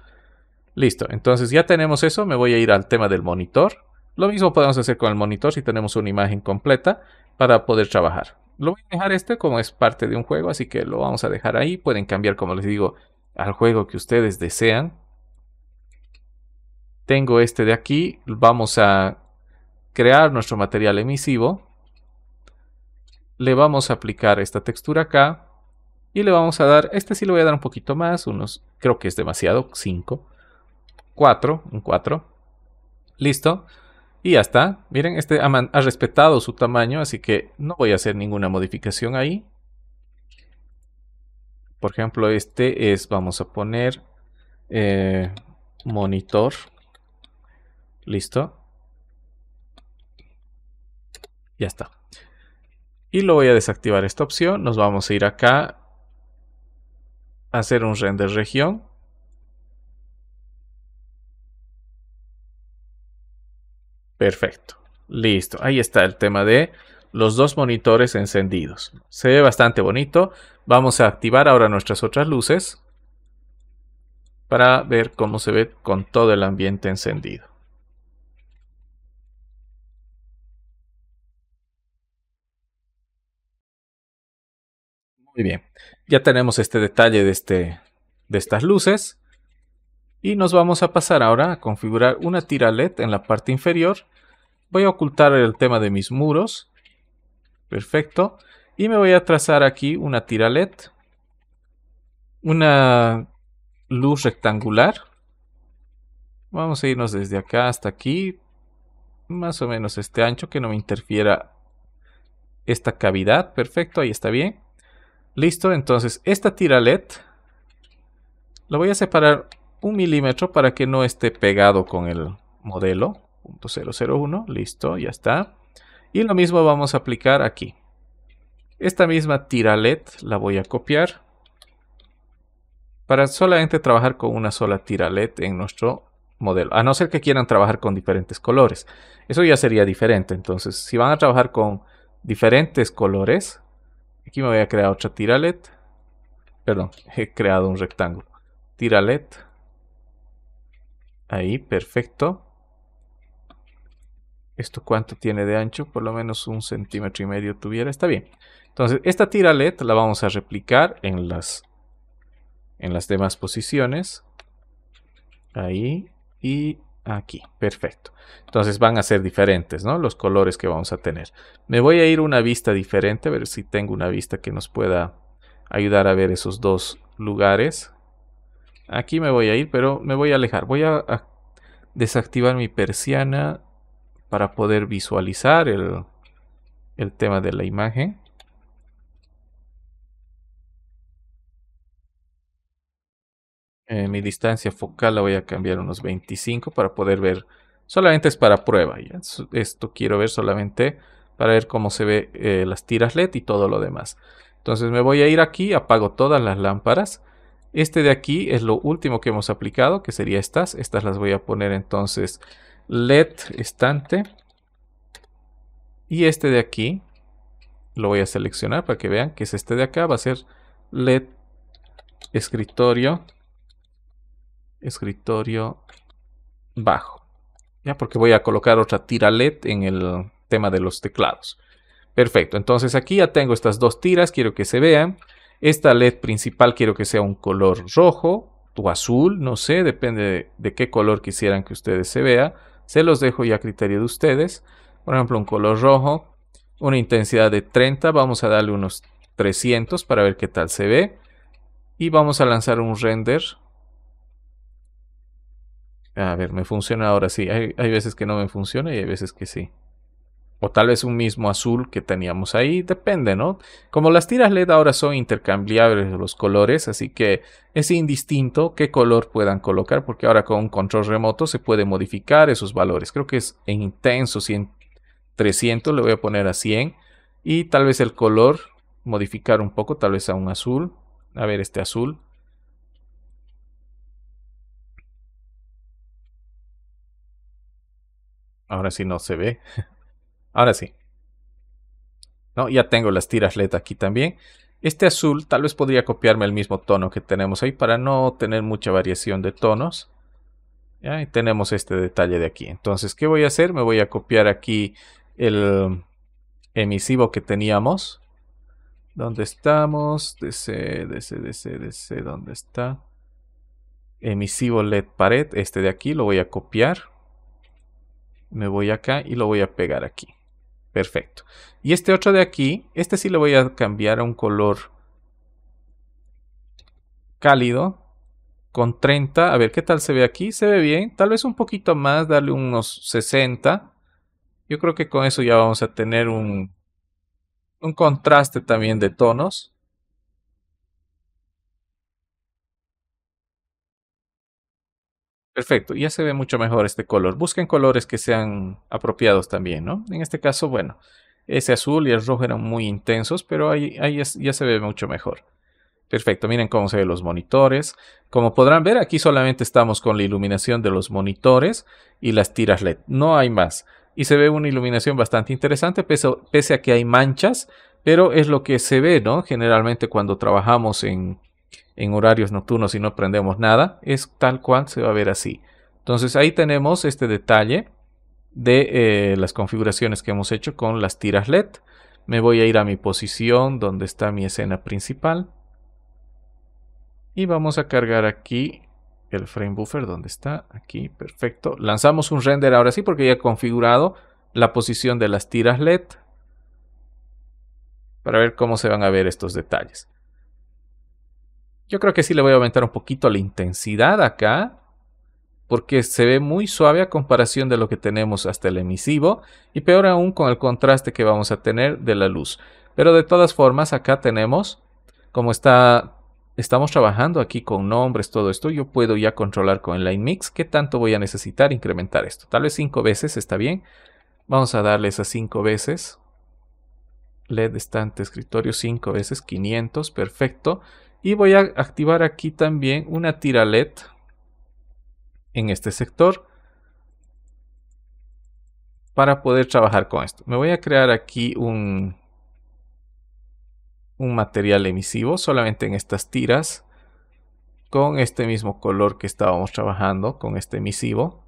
Listo, entonces ya tenemos eso, me voy a ir al tema del monitor. Lo mismo podemos hacer con el monitor si tenemos una imagen completa para poder trabajar. Lo voy a dejar este como es parte de un juego, así que lo vamos a dejar ahí. Pueden cambiar, como les digo, al juego que ustedes desean. Tengo este de aquí, vamos a crear nuestro material emisivo. Le vamos a aplicar esta textura acá y le vamos a dar, este sí le voy a dar un poquito más, unos, creo que es demasiado, 5, 4, un 4. Listo. Y ya está. Miren, este ha respetado su tamaño, así que no voy a hacer ninguna modificación ahí. Por ejemplo, este es, vamos a poner eh, monitor. Listo. Ya está. Y lo voy a desactivar esta opción. Nos vamos a ir acá. hacer un render región. Perfecto. Listo. Ahí está el tema de los dos monitores encendidos. Se ve bastante bonito. Vamos a activar ahora nuestras otras luces para ver cómo se ve con todo el ambiente encendido. Muy bien, ya tenemos este detalle de, este, de estas luces y nos vamos a pasar ahora a configurar una tira LED en la parte inferior. Voy a ocultar el tema de mis muros. Perfecto. Y me voy a trazar aquí una tira LED, una luz rectangular. Vamos a irnos desde acá hasta aquí, más o menos este ancho, que no me interfiera esta cavidad. Perfecto, ahí está bien. Listo, entonces esta tira LED la voy a separar un milímetro para que no esté pegado con el modelo. .001, listo, ya está. Y lo mismo vamos a aplicar aquí. Esta misma tiralet la voy a copiar para solamente trabajar con una sola tiralet en nuestro modelo. A no ser que quieran trabajar con diferentes colores. Eso ya sería diferente. Entonces, si van a trabajar con diferentes colores, aquí me voy a crear otra tiralet. Perdón, he creado un rectángulo. Tiralet. Ahí, perfecto. ¿Esto cuánto tiene de ancho? Por lo menos un centímetro y medio tuviera. Está bien. Entonces, esta tira LED la vamos a replicar en las, en las demás posiciones. Ahí y aquí. Perfecto. Entonces van a ser diferentes, ¿no? Los colores que vamos a tener. Me voy a ir a una vista diferente, a ver si tengo una vista que nos pueda ayudar a ver esos dos lugares. Aquí me voy a ir, pero me voy a alejar. Voy a, desactivar mi persiana para poder visualizar el tema de la imagen. Eh, mi distancia focal la voy a cambiar unos 25 para poder ver. Solamente es para prueba. Esto quiero ver solamente para ver cómo se ve eh, las tiras LED y todo lo demás. Entonces me voy a ir aquí, apago todas las lámparas. Este de aquí es lo último que hemos aplicado, que sería estas. Estas las voy a poner entonces LED estante. Y este de aquí lo voy a seleccionar para que vean que es este de acá. Va a ser LED escritorio escritorio bajo. Ya, porque voy a colocar otra tira LED en el tema de los teclados. Perfecto, entonces aquí ya tengo estas dos tiras, quiero que se vean. Esta LED principal quiero que sea un color rojo o azul, no sé, depende de, qué color quisieran que ustedes se vea. Se los dejo ya a criterio de ustedes. Por ejemplo, un color rojo, una intensidad de 30, vamos a darle unos 300 para ver qué tal se ve. Y vamos a lanzar un render a ver, me funciona ahora sí. Hay, veces que no me funciona y hay veces que sí. O tal vez un mismo azul que teníamos ahí, depende, ¿no? Como las tiras LED ahora son intercambiables los colores, así que es indistinto qué color puedan colocar, porque ahora con un control remoto se puede modificar esos valores. Creo que es en intenso 100, 300, le voy a poner a 100. Y tal vez el color, modificar un poco, tal vez a un azul. A ver, este azul, Ahora sí no se ve. *laughs* Ahora sí. No, ya tengo las tiras LED aquí también. Este azul tal vez podría copiarme el mismo tono que tenemos ahí para no tener mucha variación de tonos. ¿Ya? Y tenemos este detalle de aquí. Entonces, ¿qué voy a hacer? Me voy a copiar aquí el emisivo que teníamos. ¿Dónde estamos? DC, DC, DC, DC, ¿dónde está? Emisivo LED pared, este de aquí, lo voy a copiar me voy acá y lo voy a pegar aquí. Perfecto. Y este otro de aquí, este sí le voy a cambiar a un color cálido con 30. A ver qué tal se ve aquí. Se ve bien. Tal vez un poquito más, darle unos 60. Yo creo que con eso ya vamos a tener un, un contraste también de tonos. Perfecto, ya se ve mucho mejor este color. Busquen colores que sean apropiados también, ¿no? En este caso, bueno, ese azul y el rojo eran muy intensos, pero ahí, ahí ya se ve mucho mejor. Perfecto, miren cómo se ven los monitores. Como podrán ver, aquí solamente estamos con la iluminación de los monitores y las tiras LED, no hay más. Y se ve una iluminación bastante interesante, pese a que hay manchas, pero es lo que se ve, ¿no? Generalmente cuando trabajamos en, en horarios nocturnos y no prendemos nada, es tal cual se va a ver así. Entonces ahí tenemos este detalle de eh, las configuraciones que hemos hecho con las tiras LED. Me voy a ir a mi posición donde está mi escena principal. Y vamos a cargar aquí el frame buffer donde está. Aquí, perfecto. Lanzamos un render ahora sí porque ya he configurado la posición de las tiras LED. Para ver cómo se van a ver estos detalles. Yo creo que sí le voy a aumentar un poquito la intensidad acá, porque se ve muy suave a comparación de lo que tenemos hasta el emisivo, y peor aún con el contraste que vamos a tener de la luz. Pero de todas formas, acá tenemos, como está estamos trabajando aquí con nombres, todo esto, yo puedo ya controlar con el line mix qué tanto voy a necesitar incrementar esto. Tal vez cinco veces, está bien. Vamos a darle esas cinco veces. LED estante escritorio cinco veces, 500, perfecto. Y voy a activar aquí también una tira LED en este sector para poder trabajar con esto. Me voy a crear aquí un, un material emisivo solamente en estas tiras con este mismo color que estábamos trabajando con este emisivo.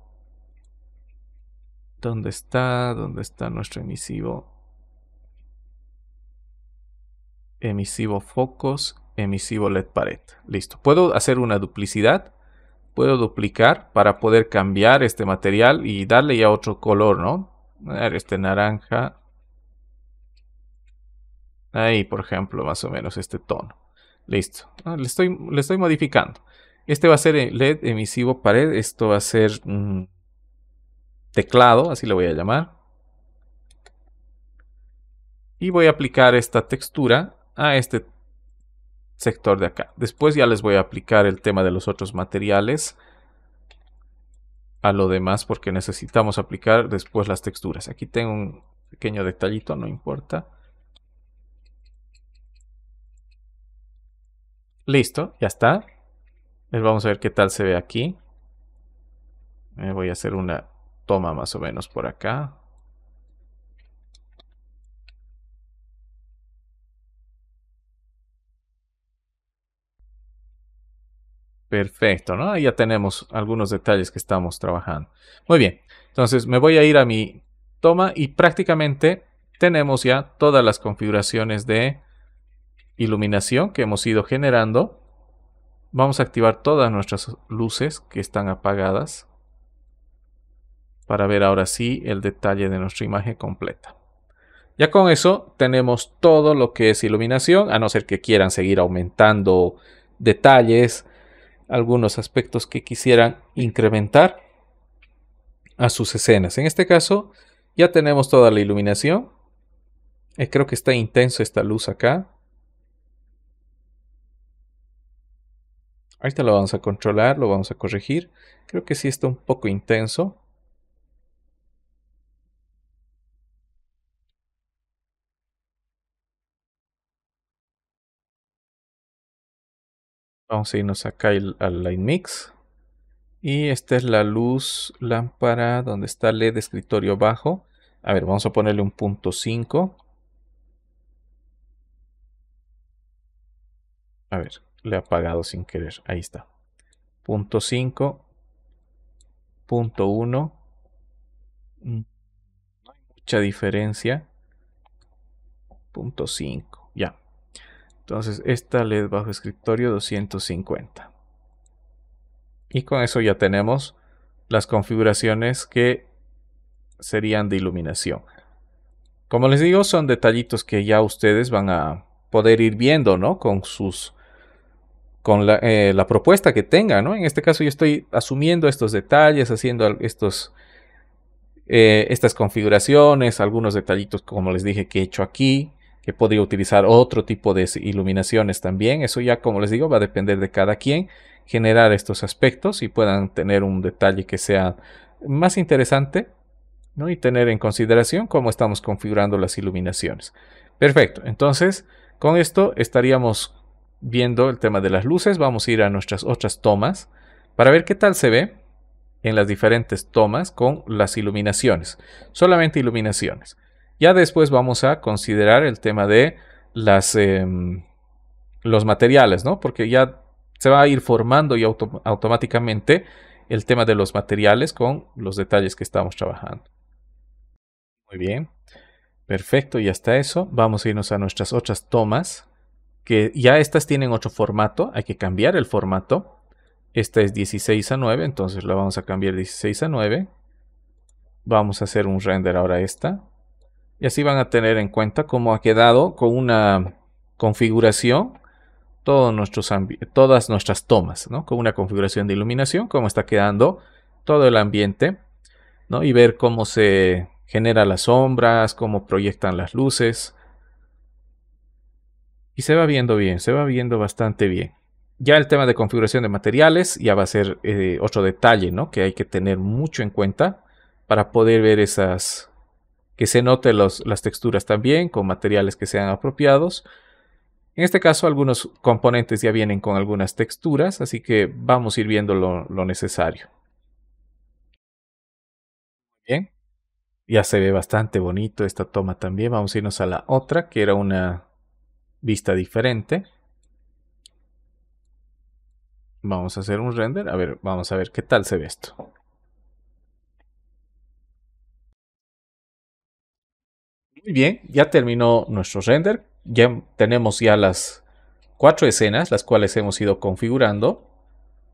¿Dónde está? ¿Dónde está nuestro emisivo? Emisivo focos emisivo LED pared. Listo. Puedo hacer una duplicidad. Puedo duplicar para poder cambiar este material y darle ya otro color, ¿no? ver, este naranja. Ahí, por ejemplo, más o menos este tono. Listo. Ah, le, estoy, le estoy modificando. Este va a ser LED emisivo pared. Esto va a ser mm, teclado, así le voy a llamar. Y voy a aplicar esta textura a este sector de acá. Después ya les voy a aplicar el tema de los otros materiales a lo demás porque necesitamos aplicar después las texturas. Aquí tengo un pequeño detallito, no importa. Listo, ya está. Les vamos a ver qué tal se ve aquí. voy a hacer una toma más o menos por acá. Perfecto, ¿no? Ahí ya tenemos algunos detalles que estamos trabajando. Muy bien, entonces me voy a ir a mi toma y prácticamente tenemos ya todas las configuraciones de iluminación que hemos ido generando. Vamos a activar todas nuestras luces que están apagadas para ver ahora sí el detalle de nuestra imagen completa. Ya con eso tenemos todo lo que es iluminación, a no ser que quieran seguir aumentando detalles, algunos aspectos que quisieran incrementar a sus escenas. En este caso, ya tenemos toda la iluminación. Eh, creo que está intenso esta luz acá. Ahorita lo vamos a controlar, lo vamos a corregir. Creo que sí está un poco intenso. Vamos a irnos acá al, Light Mix. Y esta es la luz lámpara donde está LED escritorio bajo. A ver, vamos a ponerle un punto 5. A ver, le he apagado sin querer. Ahí está. Punto 5. Punto 1. Mm, no hay mucha diferencia. Punto 5. Ya. Entonces esta LED bajo escritorio 250. Y con eso ya tenemos las configuraciones que serían de iluminación. Como les digo, son detallitos que ya ustedes van a poder ir viendo, ¿no? Con sus con la, eh, propuesta que tengan, ¿no? En este caso yo estoy asumiendo estos detalles, haciendo estos, eh, estas configuraciones, algunos detallitos, como les dije, que he hecho aquí, que podría utilizar otro tipo de iluminaciones también. Eso ya, como les digo, va a depender de cada quien generar estos aspectos y puedan tener un detalle que sea más interesante ¿no? y tener en consideración cómo estamos configurando las iluminaciones. Perfecto, entonces con esto estaríamos viendo el tema de las luces. Vamos a ir a nuestras otras tomas para ver qué tal se ve en las diferentes tomas con las iluminaciones. Solamente iluminaciones. Ya después vamos a considerar el tema de em, los materiales, ¿no? Porque ya se va a ir formando y automáticamente el tema de los materiales con los detalles que estamos trabajando. Muy bien. Perfecto, y hasta eso vamos a irnos a nuestras otras tomas, que ya estas tienen otro formato, hay que cambiar el formato. Esta es 16 a 9, entonces la vamos a cambiar 16 a 9. Vamos a hacer un render ahora esta. Y así van a tener en cuenta cómo ha quedado con una configuración todas nuestras tomas, ¿no? Con una configuración de iluminación, cómo está quedando todo el ambiente, ¿no? Y ver cómo se generan las sombras, cómo proyectan las luces. Y se va viendo bien, se va viendo bastante bien. Ya el tema de configuración de materiales ya va a ser eh, otro detalle, ¿no? Que hay que tener mucho en cuenta para poder ver esas que se note los, las texturas también con materiales que sean apropiados. En este caso algunos componentes ya vienen con algunas texturas, así que vamos a ir viendo lo, lo necesario. Bien, ya se ve bastante bonito esta toma también. Vamos a irnos a la otra, que era una vista diferente. Vamos a hacer un render. A ver, vamos a ver qué tal se ve esto. bien, ya terminó nuestro render. Ya tenemos ya las cuatro escenas, las cuales hemos ido configurando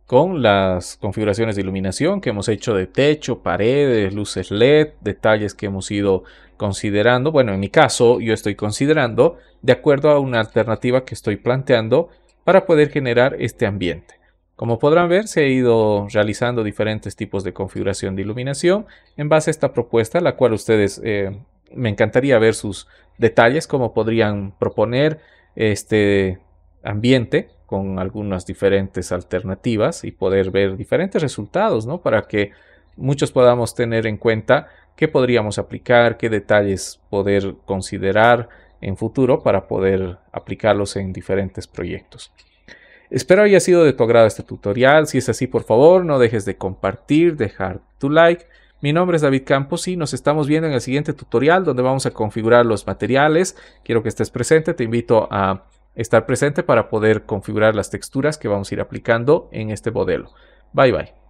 con las configuraciones de iluminación que hemos hecho de techo, paredes, luces LED, detalles que hemos ido considerando. Bueno, en mi caso yo estoy considerando de acuerdo a una alternativa que estoy planteando para poder generar este ambiente. Como podrán ver, se ha ido realizando diferentes tipos de configuración de iluminación en base a esta propuesta, la cual ustedes eh, me encantaría ver sus detalles, cómo podrían proponer este ambiente con algunas diferentes alternativas y poder ver diferentes resultados, ¿no? Para que muchos podamos tener en cuenta qué podríamos aplicar, qué detalles poder considerar en futuro para poder aplicarlos en diferentes proyectos. Espero haya sido de tu agrado este tutorial. Si es así, por favor, no dejes de compartir, dejar tu like mi nombre es David Campos y nos estamos viendo en el siguiente tutorial donde vamos a configurar los materiales. Quiero que estés presente, te invito a estar presente para poder configurar las texturas que vamos a ir aplicando en este modelo. Bye bye.